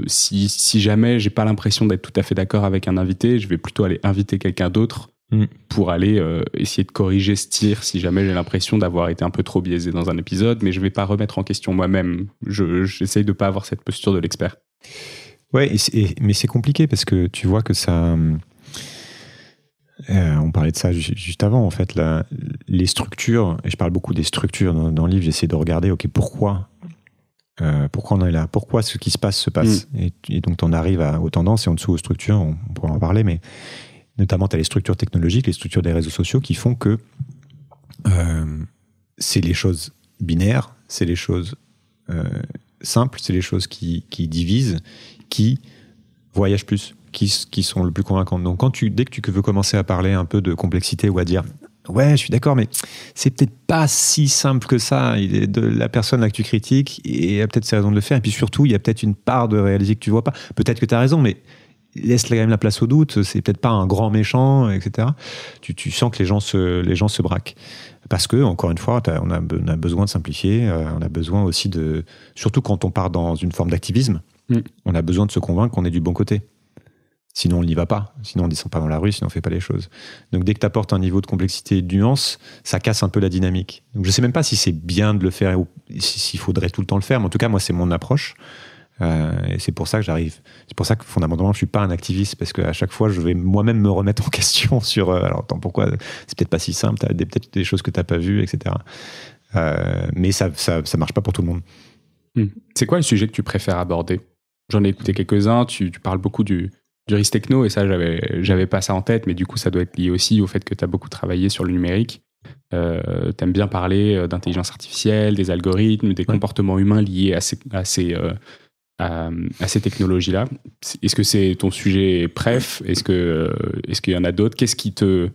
si, si jamais j'ai pas l'impression d'être tout à fait d'accord avec un invité, je vais plutôt aller inviter quelqu'un d'autre Mm. pour aller euh, essayer de corriger ce tir si jamais j'ai l'impression d'avoir été un peu trop biaisé dans un épisode, mais je ne vais pas remettre en question moi-même. J'essaye de ne pas avoir cette posture de l'expert. Ouais, mais c'est compliqué parce que tu vois que ça. Euh, euh, on parlait de ça juste avant, en fait, la, les structures, et je parle beaucoup des structures dans, le livre, j'essaie de regarder, ok, pourquoi pourquoi on est là Pourquoi ce qui se passe se passe mm. et, donc, on arrive arrives à, aux tendances et en dessous aux structures, on, on pourra en parler, mais Notamment, tu as les structures technologiques, les structures des réseaux sociaux qui font que euh, c'est les choses binaires, c'est les choses euh, simples, c'est les choses qui, qui, divisent, qui voyagent plus, qui, sont le plus convaincantes. Donc, quand tu, dès que tu veux commencer à parler un peu de complexité ou à dire Ouais, je suis d'accord, mais c'est peut-être pas si simple que ça. Il est de la personne là que tu critiques et a peut-être ses raisons de le faire. Et puis surtout, il y a peut-être une part de réalité que tu vois pas. Peut-être que tu as raison, mais laisse quand même la place au doute, c'est peut-être pas un grand méchant, etc. Tu, tu, sens que les gens se, les gens se braquent. Parce que, encore une fois, on a, besoin de simplifier, euh, on a besoin aussi de. Surtout quand on part dans une forme d'activisme, mm. on a besoin de se convaincre qu'on est du bon côté. Sinon, on n'y va pas. Sinon, on ne descend pas dans la rue, sinon, on fait pas les choses. Donc, dès que tu apportes un niveau de complexité et de nuance, ça casse un peu la dynamique. Donc, je ne sais même pas si c'est bien de le faire, ou s'il faudrait tout le temps le faire, mais en tout cas, moi, c'est mon approche. Euh, et c'est pour ça que j'arrive. C'est pour ça que fondamentalement, je suis pas un activiste parce qu'à chaque fois, je vais moi-même me remettre en question sur. Euh, alors, pourquoi C'est peut-être pas si simple. T'as peut-être des choses que t'as pas vues, etc. Euh, mais ça, ça, marche pas pour tout le monde. Hmm. C'est quoi le sujet que tu préfères aborder J'en ai écouté quelques-uns. Tu, parles beaucoup du, du risque techno et ça, j'avais, j'avais pas ça en tête, mais du coup, ça doit être lié aussi au fait que tu as beaucoup travaillé sur le numérique. Euh, T'aimes bien parler d'intelligence artificielle, des algorithmes, des comportements humains liés à ces, euh, à, ces technologies-là. Est-ce que c'est ton sujet préf Est-ce que euh, est-ce qu'il y en a d'autres Qu'est-ce qui te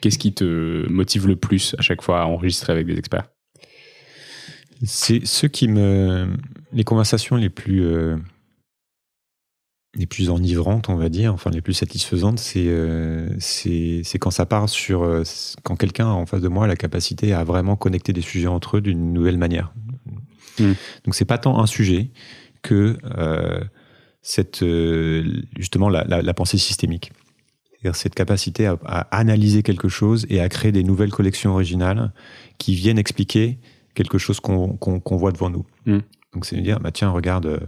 qu'est-ce qui te motive le plus à chaque fois à enregistrer avec des experts C'est ceux qui me les conversations les plus euh, les plus enivrantes, on va dire, enfin les plus satisfaisantes, c'est c'est quand ça part sur quand quelqu'un en face de moi a la capacité à vraiment connecter des sujets entre eux d'une nouvelle manière. Hmm. Donc c'est pas tant un sujet, que euh, cette, euh, justement la, pensée systémique. C'est-à-dire cette capacité à, analyser quelque chose et à créer des nouvelles collections originales qui viennent expliquer quelque chose qu'on voit devant nous. Mm. Donc c'est de dire, bah, tiens, regarde, euh,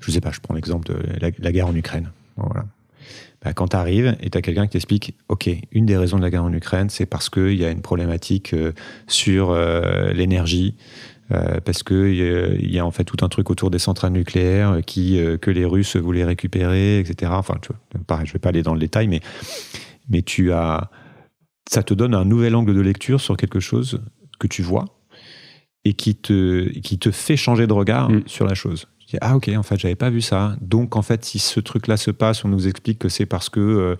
je sais pas, je prends l'exemple de la, guerre en Ukraine. Voilà. Bah, quand tu arrives et tu as quelqu'un qui t'explique, OK, une des raisons de la guerre en Ukraine, c'est parce qu'il y a une problématique sur l'énergie, euh, parce que il y, a en fait tout un truc autour des centrales nucléaires euh, qui euh, que les Russes voulaient récupérer, etc. Enfin, tu vois, je vais pas aller dans le détail, mais mais tu as ça te donne un nouvel angle de lecture sur quelque chose que tu vois et qui te qui te fait changer de regard mm. sur la chose. Je dis, ah ok, en fait, j'avais pas vu ça. Donc en fait, si ce truc-là se passe, on nous explique que c'est parce que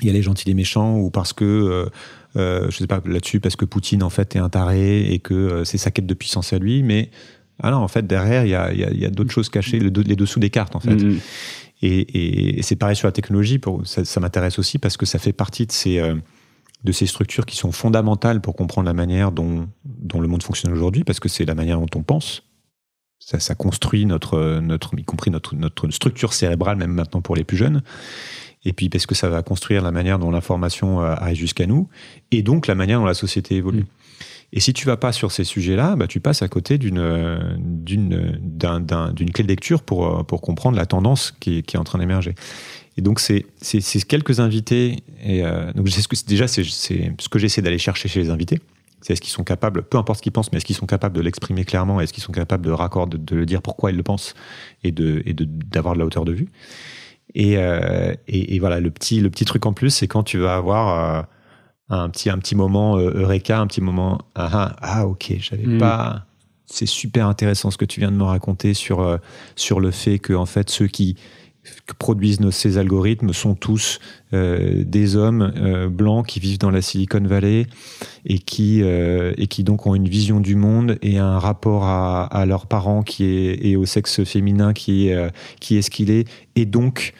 il y a les gentils et les méchants ou parce que euh, je ne sais pas là-dessus parce que Poutine en fait est un taré et que euh, c'est sa quête de puissance à lui, mais alors ah en fait, derrière, il y a, d'autres choses cachées, les dessous des cartes, en fait. Mm-hmm. Et, c'est pareil sur la technologie, pour, ça, m'intéresse aussi parce que ça fait partie de ces, euh, de ces structures qui sont fondamentales pour comprendre la manière dont, le monde fonctionne aujourd'hui, parce que c'est la manière dont on pense. Ça, construit notre, notre, y compris notre, notre structure cérébrale, même maintenant pour les plus jeunes et puis parce que ça va construire la manière dont l'information euh, arrive jusqu'à nous, et donc la manière dont la société évolue. Mm. Et si tu vas pas sur ces sujets-là, bah, tu passes à côté d'une euh, d'une d'un, clé de lecture pour, euh, pour comprendre la tendance qui, qui est en train d'émerger. Et donc, c'est quelques invités. Et, euh, donc ce que, déjà, c'est ce que j'essaie d'aller chercher chez les invités. C'est est-ce qu'ils sont capables, peu importe ce qu'ils pensent, mais est-ce qu'ils sont capables de l'exprimer clairement Est-ce qu'ils sont capables de raccord de le dire pourquoi ils le pensent et de, et de, de la hauteur de vue euh, et, et, voilà, le petit, le petit truc en plus, c'est quand tu vas avoir euh, un, petit, un petit moment euh, eureka, un petit moment ah, ah, ah ok, j'avais mm. pas. C'est super intéressant ce que tu viens de me raconter sur, sur le fait que en fait ceux qui que produisent nos, ces algorithmes sont tous euh, des hommes euh, blancs qui vivent dans la Silicon Valley et qui, euh, et qui donc ont une vision du monde et un rapport à, leurs parents qui est, et au sexe féminin qui est, qui est ce qu'il est. Et donc,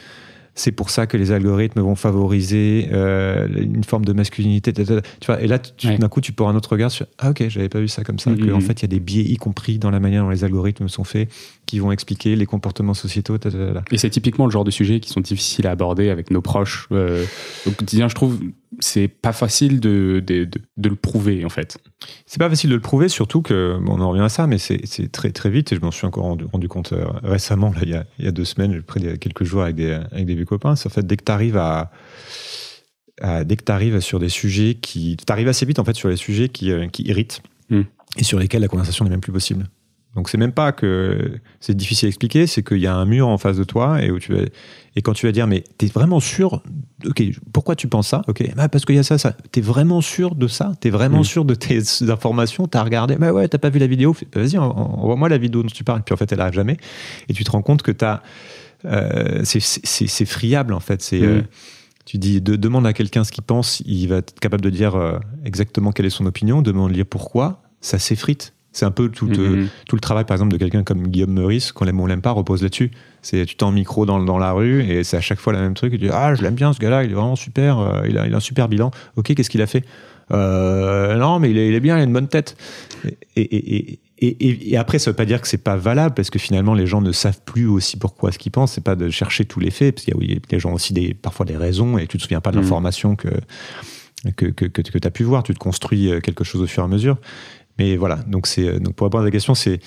c'est pour ça que les algorithmes vont favoriser une forme de masculinité. Tu vois, et là, d'un coup, tu portes un autre regard sur Ah, ok, j'avais pas vu ça comme ça. Mm, en mm, mm. fait, il y a des biais, y compris dans la manière dont les algorithmes sont faits qui vont expliquer les comportements sociétaux. Et c'est typiquement le genre de sujets qui sont difficiles à aborder avec nos proches. Euh, au quotidien, je trouve, c'est pas facile de, de, le prouver, en fait. C'est pas facile de le prouver, surtout que, on en revient à ça, mais c'est très, très vite, et je m'en suis encore rendu, compte euh, récemment, là, il, y a, il y a deux semaines, près de quelques jours avec des, avec des vieux copains. En fait, dès que tu arrives à dès que tu arrives sur des sujets qui. Tu arrives assez vite, en fait, sur les sujets qui, euh, qui irritent hmm. et sur lesquels la conversation n'est même plus possible. Donc c'est même pas que c'est difficile à expliquer, c'est qu'il y a un mur en face de toi et où tu vas, et quand tu vas dire mais t'es vraiment sûr, ok, pourquoi tu penses ça, ok, bah, parce qu'il y a ça, ça, t'es vraiment sûr de ça, t'es vraiment mm. sûr de tes informations, t'as regardé, bah ouais, t'as pas vu la vidéo, vas-y, envoie-moi la vidéo dont tu parles, puis en fait elle arrive jamais, et tu te rends compte que t'as, euh, c'est friable en fait, c'est mm. euh, tu dis, demande à quelqu'un ce qu'il pense, il va être capable de dire euh, exactement quelle est son opinion. Demande-lui pourquoi, ça s'effrite. C'est un peu tout, euh, mm-hmm. tout, le travail, par exemple, de quelqu'un comme Guillaume Meurice, qu'on l'aime ou on l'aime pas, repose là-dessus. C'est tu t'en micro dans, la rue et c'est à chaque fois le même truc. Tu dis ah je l'aime bien ce gars-là, il est vraiment super, euh, il, a, un super bilan. Ok, qu'est-ce qu'il a fait euh, Non, mais il est, bien, il a une bonne tête. Et, après, ça veut pas dire que c'est pas valable parce que finalement les gens ne savent plus aussi pourquoi ce qu'ils pensent. C'est pas de chercher tous les faits parce qu'il y a les gens aussi des parfois des raisons et tu te souviens pas de mm. l'information que que, que, que tu as pu voir, tu te construis quelque chose au fur et à mesure. Mais voilà, donc, euh, donc pour répondre à la question, c'est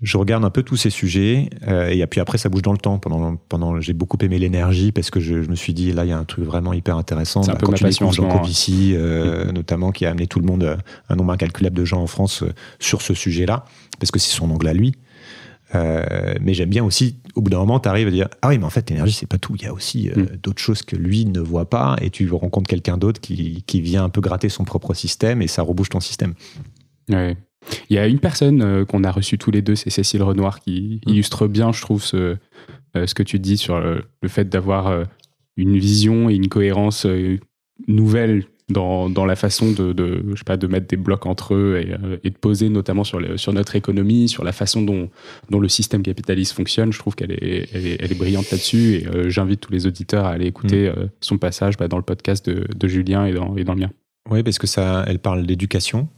je regarde un peu tous ces sujets euh, et puis après ça bouge dans le temps. Pendant, pendant j'ai beaucoup aimé l'énergie parce que je, me suis dit là il y a un truc vraiment hyper intéressant. C'est un bah, peu ma passion. Jean hein. euh, notamment qui a amené tout le monde un nombre incalculable de gens en France sur ce sujet-là parce que c'est son angle à lui. mais j'aime bien aussi, au bout d'un moment, tu arrives à dire Ah oui, mais en fait, l'énergie, c'est pas tout. Il y a aussi mm. d'autres choses que lui ne voit pas, et tu rencontres quelqu'un d'autre qui, qui vient un peu gratter son propre système, et ça rebouche ton système. Il y a une personne euh, qu'on a reçue tous les deux, c'est Cécile Renoir, qui mm. illustre bien, je trouve, ce, euh, ce que tu dis sur euh, le, fait d'avoir une vision et une cohérence nouvelle dans, la façon de, je sais pas, de mettre des blocs entre eux et, de poser notamment sur, sur notre économie, sur la façon dont, dont le système capitaliste fonctionne. Je trouve qu'elle est, elle est, brillante là-dessus et j'invite tous les auditeurs à aller mm. écouter son passage bah, dans le podcast de, Julien et dans, et dans le mien. Oui, parce que ça, elle parle d'éducation,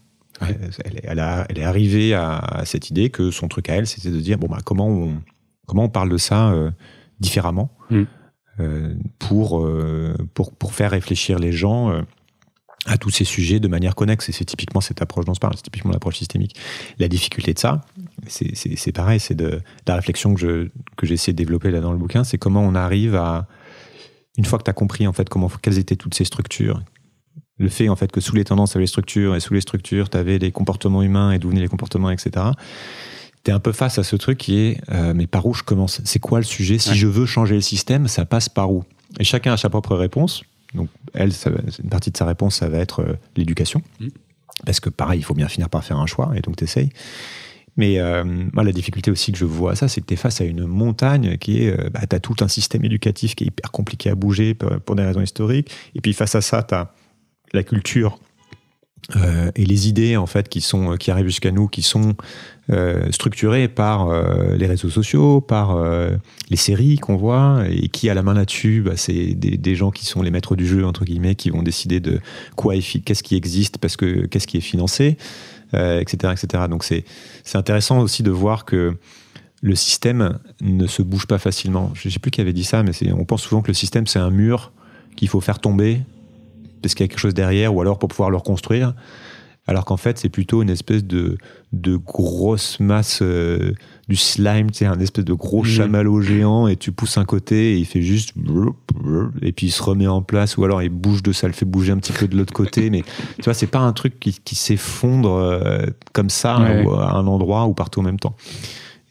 elle, est arrivée à, cette idée que son truc à elle, c'était de dire bon bah comment on comment on parle de ça euh, différemment mm. euh, euh, pour, pour faire réfléchir les gens à tous ces sujets de manière connexe. Et c'est typiquement cette approche dont se parle, c'est typiquement l'approche systémique. La difficulté de ça, c'est pareil, c'est de la réflexion que je que j'essaie de développer là dans le bouquin, c'est comment on arrive à une fois que tu as compris en fait comment quelles étaient toutes ces structures, le fait en fait que sous les tendances, tu les structures, et sous les structures, tu avais les comportements humains, et d'où venaient les comportements, etc. Tu es un peu face à ce truc qui est, euh, mais par où je commence C'est quoi le sujet Si je veux changer le système, ça passe par où Et chacun a sa propre réponse. Donc, elle, une partie de sa réponse, ça va être euh, l'éducation. Mmh. Parce que pareil, il faut bien finir par faire un choix, et donc tu Mais euh, moi, la difficulté aussi que je vois à ça, c'est que tu es face à une montagne qui est. Bah, tu as tout un système éducatif qui est hyper compliqué à bouger pour, pour des raisons historiques. Et puis, face à ça, tu as la culture euh, et les idées en fait qui sont euh, qui arrivent jusqu'à nous, qui sont euh, structurées par les réseaux sociaux, par les séries qu'on voit et qui a la main là-dessus, bah, c'est des, gens qui sont les maîtres du jeu entre guillemets, qui vont décider de quoi qu'est-ce qui existe parce que qu'est-ce qui est financé, etc., etc. Donc c'est c'est intéressant aussi de voir que le système ne se bouge pas facilement. Je ne sais plus qui avait dit ça, mais on pense souvent que le système c'est un mur qu'il faut faire tomber parce qu'il y a quelque chose derrière, ou alors pour pouvoir le reconstruire. Alors qu'en fait, c'est plutôt une espèce de, de grosse masse euh, du slime, tu un espèce de gros mmh. chamallow géant, et tu pousses un côté, et il fait juste. Et puis il se remet en place, ou alors il bouge de ça, le fait bouger un petit peu de l'autre côté, mais tu vois, c'est pas un truc qui, s'effondre euh, comme ça, à un endroit, ou partout en même temps.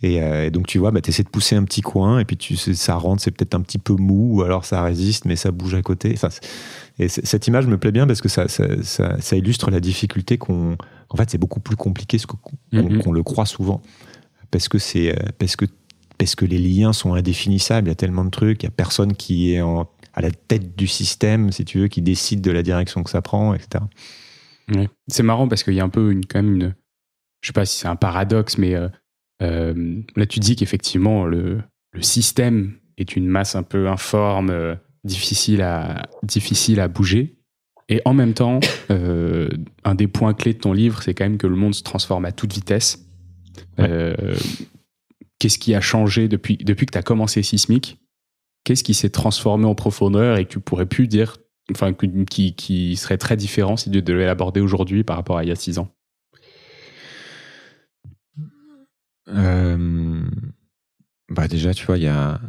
Euh, et, donc, tu vois, bah, tu essaies de pousser un petit coin, et puis tu, ça rentre, c'est peut-être un petit peu mou, ou alors ça résiste, mais ça bouge à côté. Enfin, et cette image me plaît bien parce que ça, ça, illustre la difficulté qu'on. En fait, c'est beaucoup plus compliqué mm-hmm. qu'on le croit souvent. Parce que c'est. Euh, parce que parce que les liens sont indéfinissables, il y a tellement de trucs, il n'y a personne qui est à la tête du système, si tu veux, qui décide de la direction que ça prend, etc. C'est marrant parce qu'il y a un peu une, quand même une, je sais pas si c'est un paradoxe, mais euh, euh, là, tu dis qu'effectivement, le, système est une masse un peu informe, euh, difficile, à, difficile à bouger. Et en même temps, euh, un des points clés de ton livre, c'est quand même que le monde se transforme à toute vitesse. qu'est-ce qui a changé depuis, depuis que tu as commencé Sismique Qu'est-ce qui s'est transformé en profondeur et que tu pourrais plus dire, enfin, qui, qui serait très différent si tu devais l'aborder aujourd'hui par rapport à il y a six ans Euh, bah Déjà, tu vois, il y a.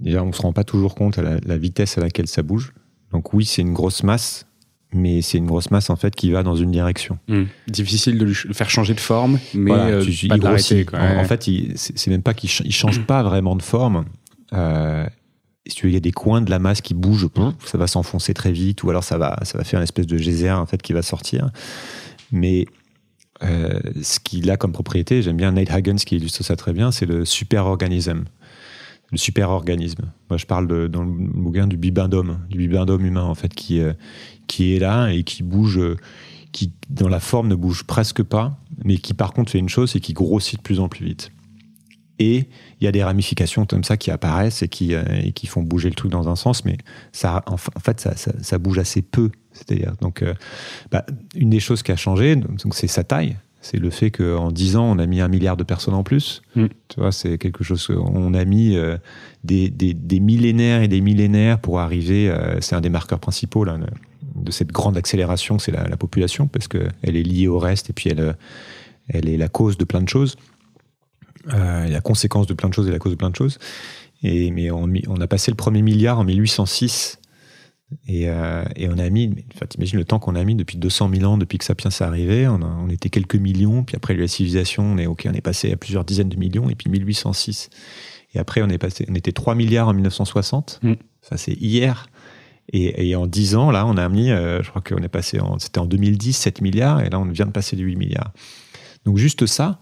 déjà, on ne se rend pas toujours compte à la, vitesse à laquelle ça bouge. Donc, oui, c'est une grosse masse, mais c'est une grosse masse en fait qui va dans une direction. Hmm. Difficile de le faire changer de forme, mais euh, pas il grossit. en, fait, c'est même pas qu'il ne change hmm. pas vraiment de forme. Euh, si il y a des coins de la masse qui bougent, ça va s'enfoncer très vite, ou alors ça va, ça va faire une espèce de geyser en fait qui va sortir. Mais euh, ce qu'il a comme propriété, j'aime bien Nate Hagens qui illustre ça très bien, c'est le superorganisme. Le superorganisme. Moi, je parle dans le bouquin du bibindome, du bibindome humain, en fait, qui, euh, qui est là et qui bouge, euh, qui, dans la forme, ne bouge presque pas, mais qui, par contre, fait une chose, c'est qui grossit de plus en plus vite et il y a des ramifications comme ça qui apparaissent et qui, euh, et qui font bouger le truc dans un sens, mais ça, en, fait, ça, bouge assez peu. C'est-à-dire, donc, euh, bah, une des choses qui a changé, c'est sa taille. C'est le fait qu'en 10 ans, on a mis un milliard de personnes en plus. Mm. Tu vois, c'est quelque chose qu'on a mis euh, des, millénaires et des millénaires pour arriver. c'est un des marqueurs principaux là, de cette grande accélération, c'est la, population, parce qu'elle est liée au reste et puis elle est la cause de plein de choses euh, la conséquence de plein de choses et la cause de plein de choses. Et, mais on, a passé le premier milliard en 1806. Euh, et, on a mis, enfin, t'imagines le temps qu'on a mis depuis 200 000 ans, depuis que Sapiens est arrivé, on, était quelques millions, puis après la civilisation, on est, on est passé à plusieurs dizaines de millions, et puis 1806. Et après, on, est passé, on était 3 milliards en 1960, mm. ça c'est hier. Et, en 10 ans, là, on a mis, euh, je crois qu'on est passé, c'était en 2010, 7 milliards, et là, on vient de passer de 8 milliards. Donc juste ça,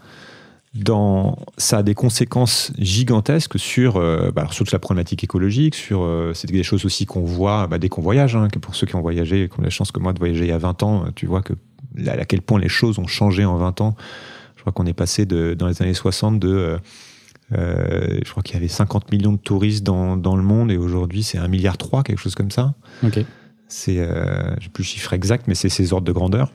ça a des conséquences gigantesques sur, euh, bah, sur toute la problématique écologique, sur euh, c'est des choses aussi qu'on voit bah, dès qu'on voyage. Hein, pour ceux qui ont voyagé, qui ont la chance que moi de voyager il y a 20 ans, tu vois que, à quel point les choses ont changé en 20 ans. Je crois qu'on est passé dans les années 60 de. Euh, je crois qu'il y avait 50 millions de touristes dans, le monde et aujourd'hui c'est 1,3 milliard, quelque chose comme ça. Ok. C'est, plus le chiffre exact, mais c'est ces ordres de grandeur.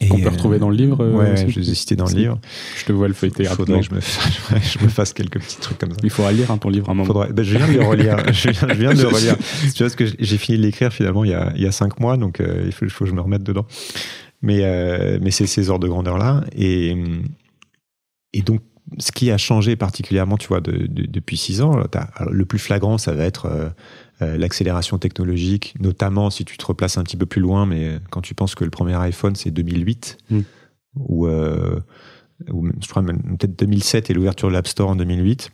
Et on peut euh, retrouver dans le livre euh, Ouais, je les ai cités dans le livre. Je te vois le feuilleter Il faudrait que je me, fasse, quelques petits trucs comme ça. Il faudra lire hein, ton livre à un moment. Faudrait... Ben, je viens de le relire. je, viens, de relire. tu vois, que j'ai fini de l'écrire finalement il y, a, il y a cinq mois, donc euh, il, faut, faut, que je me remette dedans. Mais, mais c'est ces ordres de grandeur-là. Et, et donc, ce qui a changé particulièrement, tu vois, depuis six ans, le plus flagrant, ça va être euh, euh, l'accélération technologique, notamment si tu te replaces un petit peu plus loin, mais euh, quand tu penses que le premier iPhone, c'est 2008, mm. ou, je crois même peut-être 2007 et l'ouverture de l'App Store en 2008.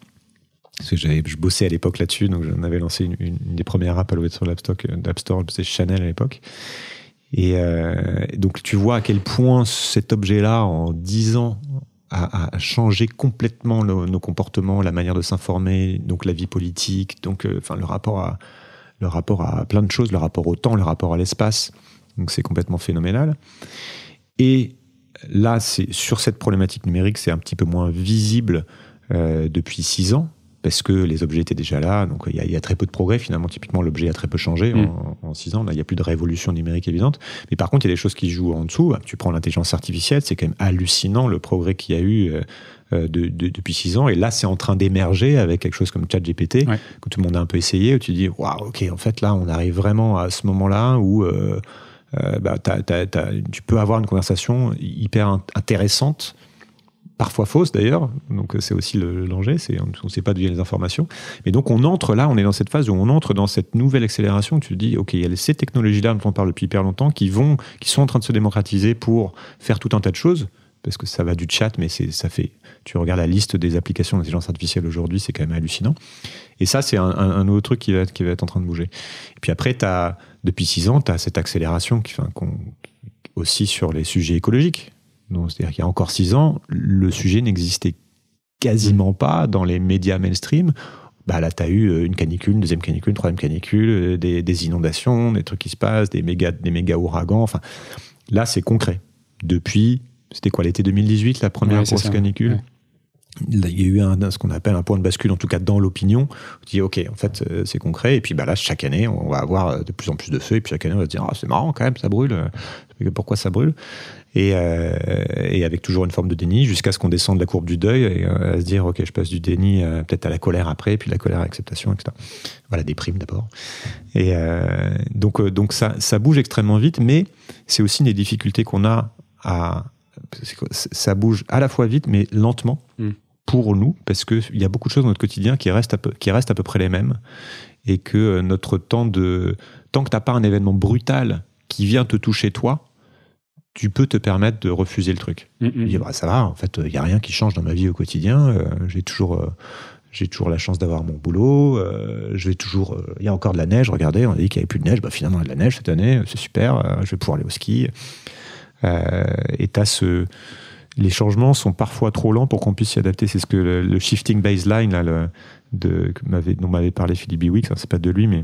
Parce que je bossais à l'époque là-dessus, donc j'en avais lancé une, des premières apps à l'ouverture de l'App Store, Store Chanel à l'époque. Et donc tu vois à quel point cet objet-là, en 10 ans, à, changer complètement nos, comportements, la manière de s'informer, donc la vie politique, donc euh, enfin le rapport à le rapport à plein de choses, le rapport au temps, le rapport à l'espace. Donc c'est complètement phénoménal. Et là, c'est sur cette problématique numérique, c'est un petit peu moins visible euh, depuis six ans, parce que les objets étaient déjà là. Donc il y, a très peu de progrès finalement. Typiquement, l'objet a très peu changé en, 6 mm. six ans. Là, il n'y a plus de révolution numérique évidente. Mais par contre, il y a des choses qui jouent en dessous. Tu prends l'intelligence artificielle, c'est quand même hallucinant le progrès qu'il y a eu. Euh, euh, depuis six ans. Et là, c'est en train d'émerger avec quelque chose comme ChatGPT, que tout le monde a un peu essayé, où tu dis, waouh, ok, en fait, là, on arrive vraiment à ce moment-là où euh, bah, tu peux avoir une conversation hyper intéressante parfois fausses d'ailleurs, donc euh, c'est aussi le, danger, c'est, on ne sait pas d'où viennent les informations. Mais donc on entre là, on est dans cette phase où on entre dans cette nouvelle accélération, tu te dis, ok, il y a ces technologies-là dont on parle depuis hyper longtemps, qui, vont, qui sont en train de se démocratiser pour faire tout un tas de choses, parce que ça va du chat, mais c'est, ça fait, tu regardes la liste des applications d'intelligence artificielle aujourd'hui, c'est quand même hallucinant. Et ça, c'est un, autre nouveau truc qui va, être, qui va en train de bouger. Et puis après, as, depuis six ans, tu as cette accélération qui, enfin, qu'on, aussi sur les sujets écologiques. C'est-à-dire qu'il y a encore six ans, le sujet n'existait quasiment mm. pas dans les médias mainstream. Bah là, tu as eu euh, une canicule, une deuxième canicule, une troisième canicule, euh, des, inondations, des trucs qui se passent, des méga, des méga ouragans. Enfin, là, c'est concret. Depuis, c'était quoi, l'été 2018, la première grosse canicule il y a eu un, ce qu'on appelle un point de bascule, en tout cas dans l'opinion, on dit ok, en fait euh, c'est concret, et puis bah là chaque année on va avoir euh, de plus en plus de feux, et puis chaque année on va se dire ah, c'est marrant quand même, ça brûle, euh, pourquoi ça brûle et, et, avec toujours une forme de déni, jusqu'à ce qu'on descende la courbe du deuil et à se dire ok, je passe du déni peut-être à la colère après, puis la colère à l'acceptation, etc. Voilà, déprime d'abord. Et donc, donc ça, ça bouge extrêmement vite, mais c'est aussi des difficultés qu'on a à. Ça bouge à la fois vite, mais lentement. Mmh pour nous, parce qu'il y a beaucoup de choses dans notre quotidien qui restent à peu, qui restent à peu près les mêmes, et que euh, notre temps de... Tant que tu n'as pas un événement brutal qui vient te toucher toi, tu peux te permettre de refuser le truc. dis, bah, ça va, en fait, il euh, n'y a rien qui change dans ma vie au quotidien, euh, j'ai toujours... j'ai toujours la chance d'avoir mon boulot, je vais toujours, il y a encore de la neige, regardez, on a dit qu'il n'y avait plus de neige, bah finalement il y a de la neige cette année, c'est super, je vais pouvoir aller au ski. et tu as ce, les changements sont parfois trop lents pour qu'on puisse s'y adapter. C'est ce que le, shifting baseline là, le, de, dont m'avait parlé Philippe Biwix, hein, c'est pas de lui, mais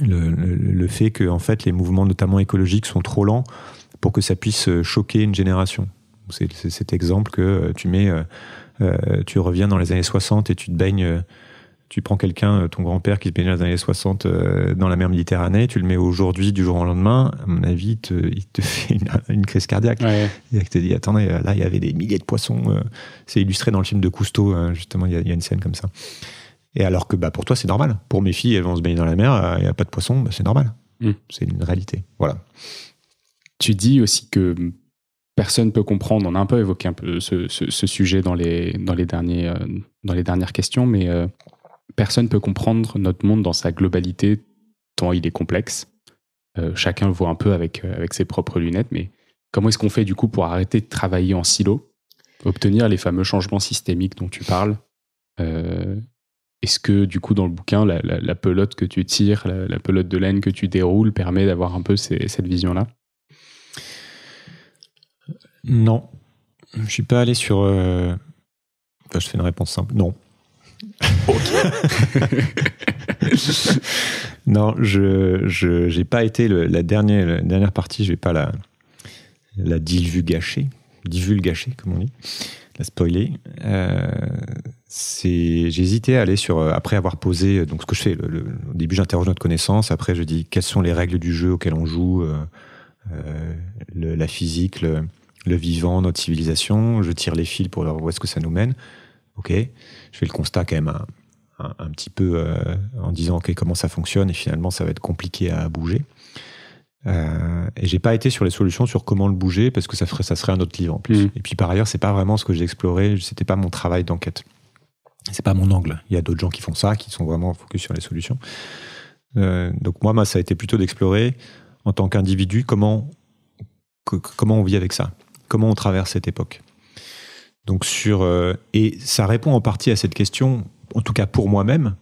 le, le, fait que en fait les mouvements, notamment écologiques, sont trop lents pour que ça puisse euh, choquer une génération. C'est cet exemple que euh, tu mets, euh, tu reviens dans les années 60 et tu te baignes tu prends quelqu'un, euh, ton grand-père qui se baignait dans les années 60 euh, dans la mer Méditerranée, tu le mets aujourd'hui, du jour au lendemain, à mon avis, il te, fait une, crise cardiaque. Il te dit, attendez, euh, là, il y avait des milliers de poissons. C'est illustré dans le film de Cousteau, justement, il y, a, une scène comme ça. Et alors que bah, pour toi, c'est normal. Pour mes filles, elles vont se baigner dans la mer, il n'y a pas de poissons, bah, c'est normal. Mm. C'est une réalité. Voilà. Tu dis aussi que personne ne peut comprendre. On a un peu évoqué un peu ce, sujet dans les, dans les, derniers, dans les dernières questions, mais personne ne peut comprendre notre monde dans sa globalité, tant il est complexe. Euh, chacun le voit un peu euh, avec, ses propres lunettes, mais comment est-ce qu'on fait du coup pour arrêter de travailler en silo, obtenir les fameux changements systémiques dont tu parles euh, Est-ce que du coup dans le bouquin, la, pelote que tu tires, la, pelote de laine que tu déroules permet d'avoir un peu cette vision-là Non. Je suis pas allé sur... Enfin, je fais une réponse simple. Non. non, je j'ai pas été la dernière dernière partie. Je vais pas la la divulgacher, divulgacher comme on dit, la spoiler. Euh, c'est j'hésitais à aller sur euh, après avoir posé euh, donc ce que je fais. Le, au début, j'interroge notre connaissance. Après, je dis quelles sont les règles du jeu auxquelles on joue, euh, la physique, le, vivant, notre civilisation. Je tire les fils pour voir où est-ce que ça nous mène ok, je fais le constat quand même un, petit peu euh, en disant comment ça fonctionne et finalement ça va être compliqué à bouger. Euh, et j'ai pas été sur les solutions sur comment le bouger parce que ça ferait ça serait un autre livre en plus. Mmh. Et puis par ailleurs c'est pas vraiment ce que j'ai exploré, c'était pas mon travail d'enquête, c'est pas mon angle. Il y a d'autres gens qui font ça, qui sont vraiment focus sur les solutions. Euh, donc moi, ça a été plutôt d'explorer en tant qu'individu comment comment on vit avec ça, comment on traverse cette époque. Donc sur euh, et ça répond en partie à cette question, en tout cas pour moi-même,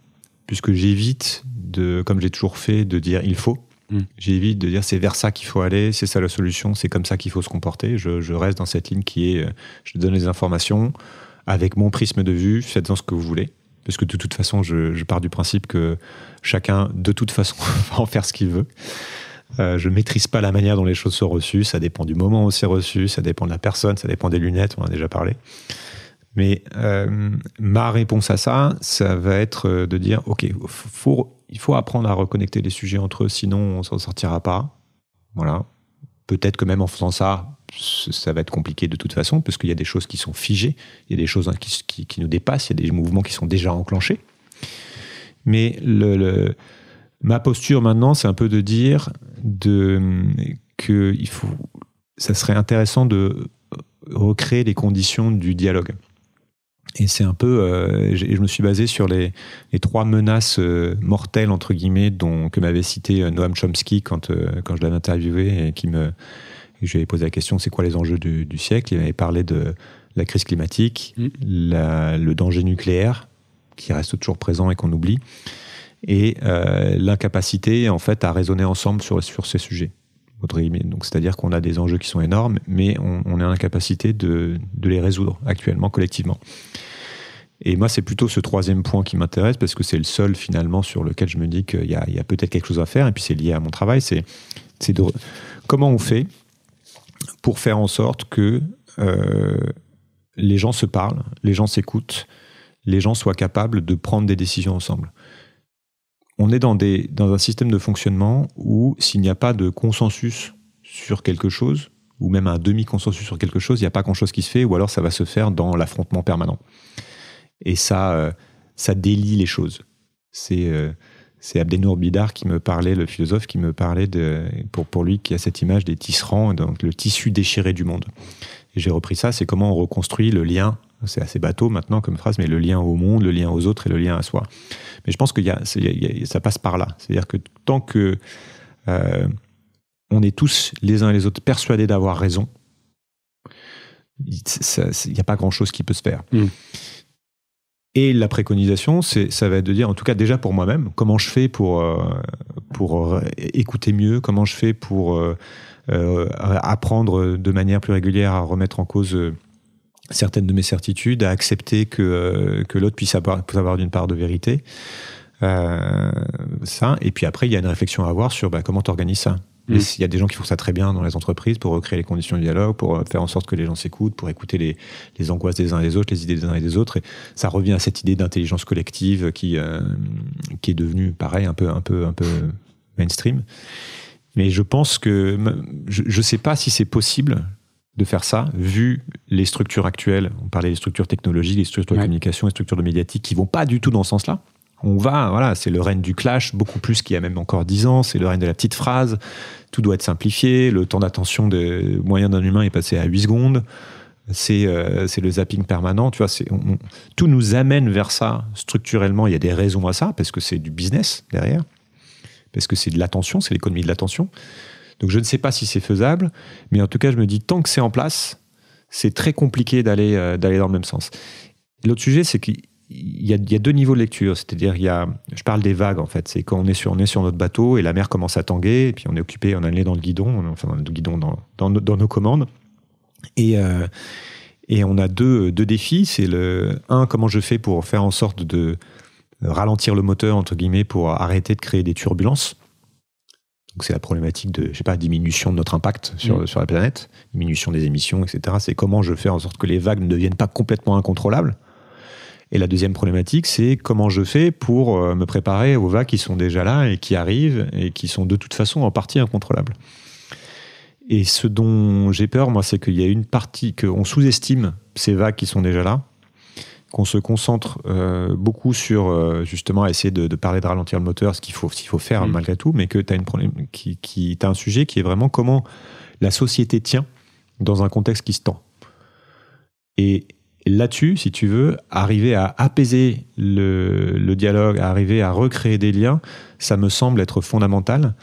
puisque j'évite de, comme j'ai toujours fait, de dire il faut. Hmm. J'évite de dire c'est vers ça qu'il faut aller, c'est ça la solution, c'est comme ça qu'il faut se comporter. Je, je, reste dans cette ligne qui est, euh, je donne les informations avec mon prisme de vue, faites-en ce que vous voulez. Parce que de toute façon, je, je pars du principe que chacun, de toute façon, va en faire ce qu'il veut. Je euh, je maîtrise pas la manière dont les choses sont reçues. Ça dépend du moment où c'est reçu, ça dépend de la personne, ça dépend des lunettes, on en a déjà parlé. Mais euh, ma réponse à ça, ça va être euh, de dire, OK, il faut apprendre à reconnecter les sujets entre eux, sinon on ne s'en sortira pas. Voilà. Peut-être que même en faisant ça, ça va être compliqué de toute façon, parce qu'il y a des choses qui sont figées, il y a des choses qui, nous dépassent, il y a des mouvements qui sont déjà enclenchés. Mais le Ma posture maintenant, c'est un peu de dire que ça serait intéressant de recréer les conditions du dialogue. Et c'est un peu, euh, je me suis basé sur les, trois menaces euh, mortelles entre guillemets dont que m'avait cité euh, Noam Chomsky quand je l'avais interviewé et qui me, posé la question, c'est quoi les enjeux du, siècle Il m'avait parlé de la crise climatique, mm. le danger nucléaire qui reste toujours présent et qu'on oublie, et euh, l'incapacité en fait à raisonner ensemble sur, ces sujets. Donc c'est-à-dire qu'on a des enjeux qui sont énormes, mais on, est a l'incapacité de, les résoudre actuellement collectivement. Et moi, c'est plutôt ce troisième point qui m'intéresse parce que c'est le seul finalement sur lequel je me dis qu'il y a, peut-être quelque chose à faire. Et puis c'est lié à mon travail. C'est comment on fait pour faire en sorte que euh, les gens se parlent, les gens s'écoutent, les gens soient capables de prendre des décisions ensemble on est dans, un système de fonctionnement où s'il n'y a pas de consensus sur quelque chose, ou même un demi-consensus sur quelque chose, il n'y a pas grand-chose qui se fait, ou alors ça va se faire dans l'affrontement permanent. Et ça, euh, ça délie les choses. C'est euh, Bidar qui me parlait, le philosophe, qui me parlait pour, lui, qui a cette image des tisserands, donc le tissu déchiré du monde. j'ai repris ça, c'est comment on reconstruit le lien c'est assez bateau maintenant comme phrase, mais le lien au monde, le lien aux autres et le lien à soi. Mais je pense que y ça passe par là. C'est-à-dire que tant que euh, on est tous les uns et les autres persuadés d'avoir raison, il n'y a pas grand-chose qui peut se faire. Mm. Et la préconisation, ça va être de dire, en tout cas déjà pour moi-même, comment je fais pour, euh, pour euh, écouter mieux, comment je fais pour apprendre de manière plus régulière à remettre en cause certaines de mes certitudes, à accepter que, euh, l'autre puisse avoir, d'une part de vérité. Euh, ça. Et puis après, il y a une réflexion à avoir sur bah, comment tu ça. Mm. Il y a des gens qui font ça très bien dans les entreprises pour recréer les conditions de dialogue, pour euh, faire en sorte que les gens s'écoutent, pour écouter les, angoisses des uns et des autres, les idées des uns et des autres. Et ça revient à cette idée d'intelligence collective qui, qui est devenue, pareil, un peu, un peu, un peu mainstream. Mais je pense que je ne sais pas si c'est possible de faire ça, vu les structures actuelles, on parlait des structures technologiques, des structures de communication, des structures de médiatique qui vont pas du tout dans ce sens-là. On va, voilà, c'est le règne du clash, beaucoup plus qu'il y a même encore dix ans, c'est le règne de la petite phrase, tout doit être simplifié, le temps d'attention de moyen d'un humain est passé à 8 secondes, euh, c'est le zapping permanent, tu vois, tout nous amène vers ça structurellement, il y a des raisons à ça, parce que c'est du business derrière, parce que c'est de l'attention, c'est l'économie de l'attention. Donc je ne sais pas si c'est faisable, mais en tout cas, je me dis, tant que c'est en place, c'est très compliqué d'aller euh, d'aller dans le même sens. L'autre sujet, c'est qu'il y a, deux niveaux de lecture, c'est-à-dire je parle des vagues en fait, c'est quand on est sur on est sur notre bateau et la mer commence à tanguer et puis on est occupé, on a dans le guidon, enfin dans le guidon dans, nos, commandes et euh, et on a deux, deux défis. C'est le un, comment je fais pour faire en sorte de ralentir le moteur, entre guillemets, pour arrêter de créer des turbulences c'est la problématique de, je sais pas, diminution de notre impact sur, mm. sur la planète, diminution des émissions, etc. C'est comment je fais en sorte que les vagues ne deviennent pas complètement incontrôlables. Et la deuxième problématique, c'est comment je fais pour euh, me préparer aux vagues qui sont déjà là et qui arrivent et qui sont de toute façon en partie incontrôlables. Et ce dont j'ai peur, moi, c'est qu'il y a une partie qu'on sous-estime ces vagues qui sont déjà là qu'on se concentre euh, beaucoup sur euh, justement essayer de, parler de ralentir le moteur, ce qu'il faut, faire mm. malgré tout, mais que tu as, qui, un sujet qui est vraiment comment la société tient dans un contexte qui se tend. Et là-dessus, si tu veux, arriver à apaiser le, dialogue, arriver à recréer des liens, ça me semble être fondamental,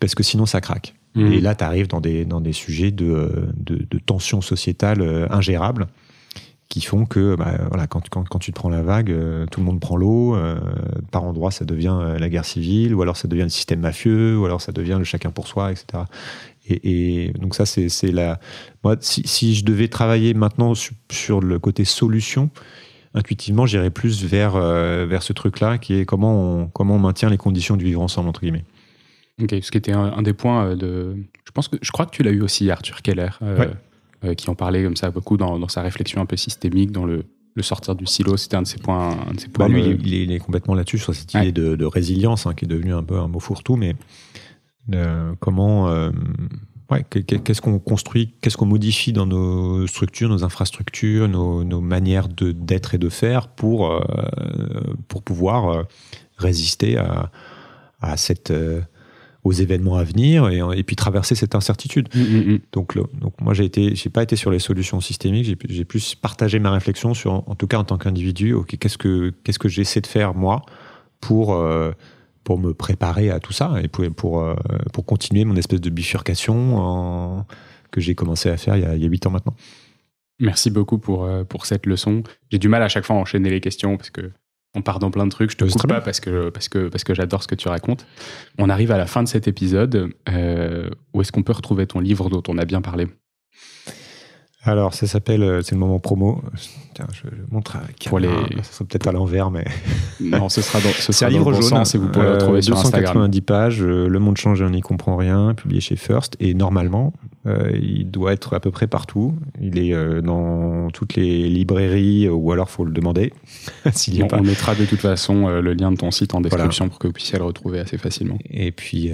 parce que sinon ça craque. Mm. Et là, tu arrives dans des, sujets de, euh, de, de tension sociétale ingérable qui font que bah, voilà, quand, quand, tu te prends la vague, euh, tout le monde prend l'eau. Euh, par endroit, ça devient euh, la guerre civile, ou alors ça devient le système mafieux, ou alors ça devient le chacun pour soi, etc. Et, donc ça, c'est la... Moi, si, je devais travailler maintenant sur, le côté solution, intuitivement, j'irais plus vers, vers ce truc-là, qui est comment on, comment on maintient les conditions du vivre ensemble, entre guillemets. Ok, ce qui était un, des points de. Je pense que je crois que tu l'as eu aussi, Arthur Keller. Euh, qui en parlait comme ça beaucoup dans, sa réflexion un peu systémique, dans le, sortir du silo. C'était un de ses points. Bah, lui, euh, il est, complètement là-dessus sur cette idée de, résilience hein, qui est devenue un peu un mot fourre-tout, mais euh, comment. Ouais, qu'est-ce qu'on construit, qu'est-ce qu'on modifie dans nos structures, nos infrastructures, nos, manières de, d'être et de faire pour, pour pouvoir résister à, à cette, aux événements à venir et, et puis traverser cette incertitude. Mm, mm, mm. Donc, donc moi, j'ai été, j'ai pas été sur les solutions systémiques, j'ai plus partagé ma réflexion sur, en tout cas en tant qu'individu, qu'est-ce que qu'est-ce que j'essaie de faire moi pour euh, pour me préparer à tout ça et pour pour, euh, continuer mon espèce de bifurcation que j'ai commencé à faire il y a huit ans maintenant. Merci beaucoup pour, euh, pour cette leçon. J'ai du mal à chaque fois à enchaîner les questions parce que on part dans plein de trucs. Je te coupe pas parce que, parce que, parce que j'adore ce que tu racontes. On arrive à la fin de cet épisode. Euh, où est-ce qu'on peut retrouver ton livre dont on a bien parlé alors, ça s'appelle, euh, c'est le moment promo. Tiens, je, montre à Pour les... Ça sera peut-être à l'envers, mais. non, ce sera dans. Ce sera un livre jaune, si vous pouvez le euh, retrouver sur Instagram. 290 pages, euh, Le Monde change et on n'y comprend rien, publié chez First. Et normalement, il doit être à peu près partout. Il est dans toutes les librairies, ou alors faut le demander. s'il on, mettra de toute façon le lien de ton site en description pour que vous puissiez le retrouver assez facilement. Et puis,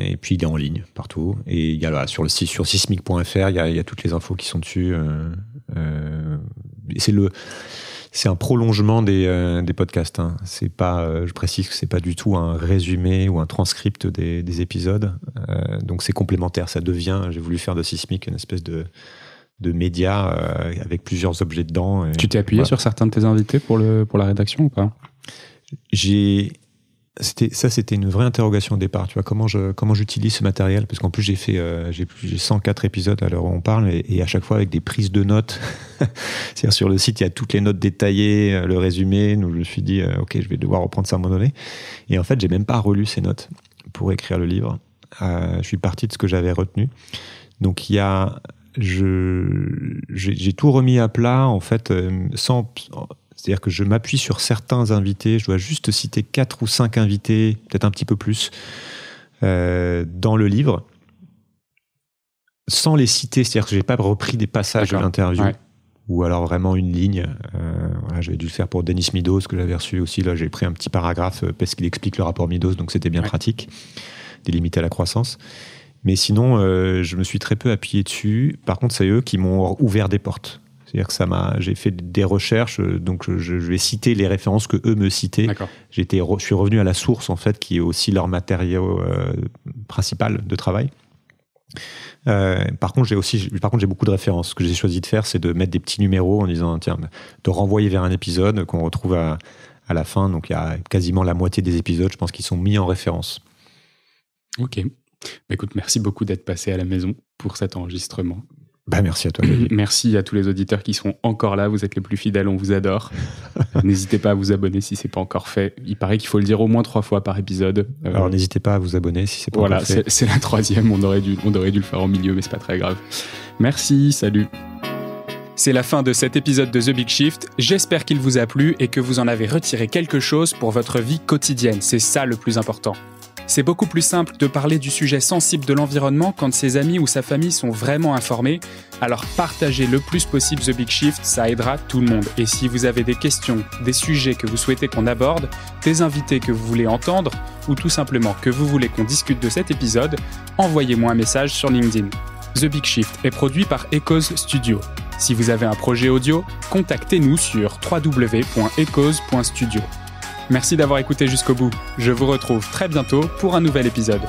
et puis il est en ligne partout. Et il y a là, sur, le, sur sismic.fr, il y il y a toutes les infos qui sont dessus euh, euh, c'est le c'est un prolongement des, euh, des podcasts. Hein. C'est pas, je précise que c'est pas du tout un résumé ou un transcript des, épisodes. donc c'est complémentaire. Ça devient, j'ai voulu faire de Sismic une espèce de, de média avec plusieurs objets dedans. tu t'es appuyé sur certains de tes invités pour, le, pour la rédaction ou pas J'ai c'était ça, c'était une vraie interrogation au départ. Tu vois, comment je comment j'utilise ce matériel Parce qu'en plus, j'ai fait euh, plus, j'ai 104 épisodes à l'heure où on parle, et, à chaque fois avec des prises de notes. C'est-à-dire sur le site, il y a toutes les notes détaillées, euh, le résumé. Donc je me suis dit, euh, ok, je vais devoir reprendre ça à un moment donné. Et en fait, j'ai même pas relu ces notes pour écrire le livre. je suis parti de ce que j'avais retenu. Donc il y a je j'ai tout remis à plat en fait sans c'est-à-dire que je m'appuie sur certains invités. Je dois juste citer quatre ou cinq invités, peut-être un petit peu plus, euh, dans le livre, sans les citer. C'est-à-dire que je n'ai pas repris des passages de l'interview. Ou alors vraiment une ligne. Euh, j'avais dû le faire pour Denis Midos, que j'avais reçu aussi. Là, j'ai pris un petit paragraphe euh, parce qu'il explique le rapport Midos, donc c'était bien pratique, délimiter la croissance. Mais sinon, je me suis très peu appuyé dessus. Par contre, c'est eux qui m'ont ouvert des portes. C'est-à-dire que ça m'a, j'ai fait des recherches, euh, donc euh, je, vais citer les références que eux me citaient. J'étais, je suis revenu à la source en fait, qui est aussi leur matériau euh, principal de travail. par contre, j'ai aussi, par contre, j'ai beaucoup de références. Ce que j'ai choisi de faire, c'est de mettre des petits numéros en disant, tiens, de renvoyer vers un épisode qu'on retrouve à, la fin. Donc, il y a quasiment la moitié des épisodes, je pense, qui sont mis en référence. Ok. Bah, écoute, merci beaucoup d'être passé à la maison pour cet enregistrement. Bah, merci à toi. merci à tous les auditeurs qui sont encore là. Vous êtes les plus fidèles, on vous adore. n'hésitez pas à vous abonner si c'est pas encore fait. Il paraît qu'il faut le dire au moins trois fois par épisode. Euh, Alors n'hésitez pas à vous abonner si c'est pas encore fait. Voilà, c'est la troisième. On aurait, dû, on aurait dû le faire en milieu, mais c'est pas très grave. Merci, salut. C'est la fin de cet épisode de The Big Shift. J'espère qu'il vous a plu et que vous en avez retiré quelque chose pour votre vie quotidienne. C'est ça le plus important. C'est beaucoup plus simple de parler du sujet sensible de l'environnement quand ses amis ou sa famille sont vraiment informés, alors partagez le plus possible The Big Shift, ça aidera tout le monde. Et si vous avez des questions, des sujets que vous souhaitez qu'on aborde, des invités que vous voulez entendre, ou tout simplement que vous voulez qu'on discute de cet épisode, envoyez-moi un message sur LinkedIn. The Big Shift est produit par Echoes Studio. Si vous avez un projet audio, contactez-nous sur www.echoes.studio. Merci d'avoir écouté jusqu'au bout. Je vous retrouve très bientôt pour un nouvel épisode.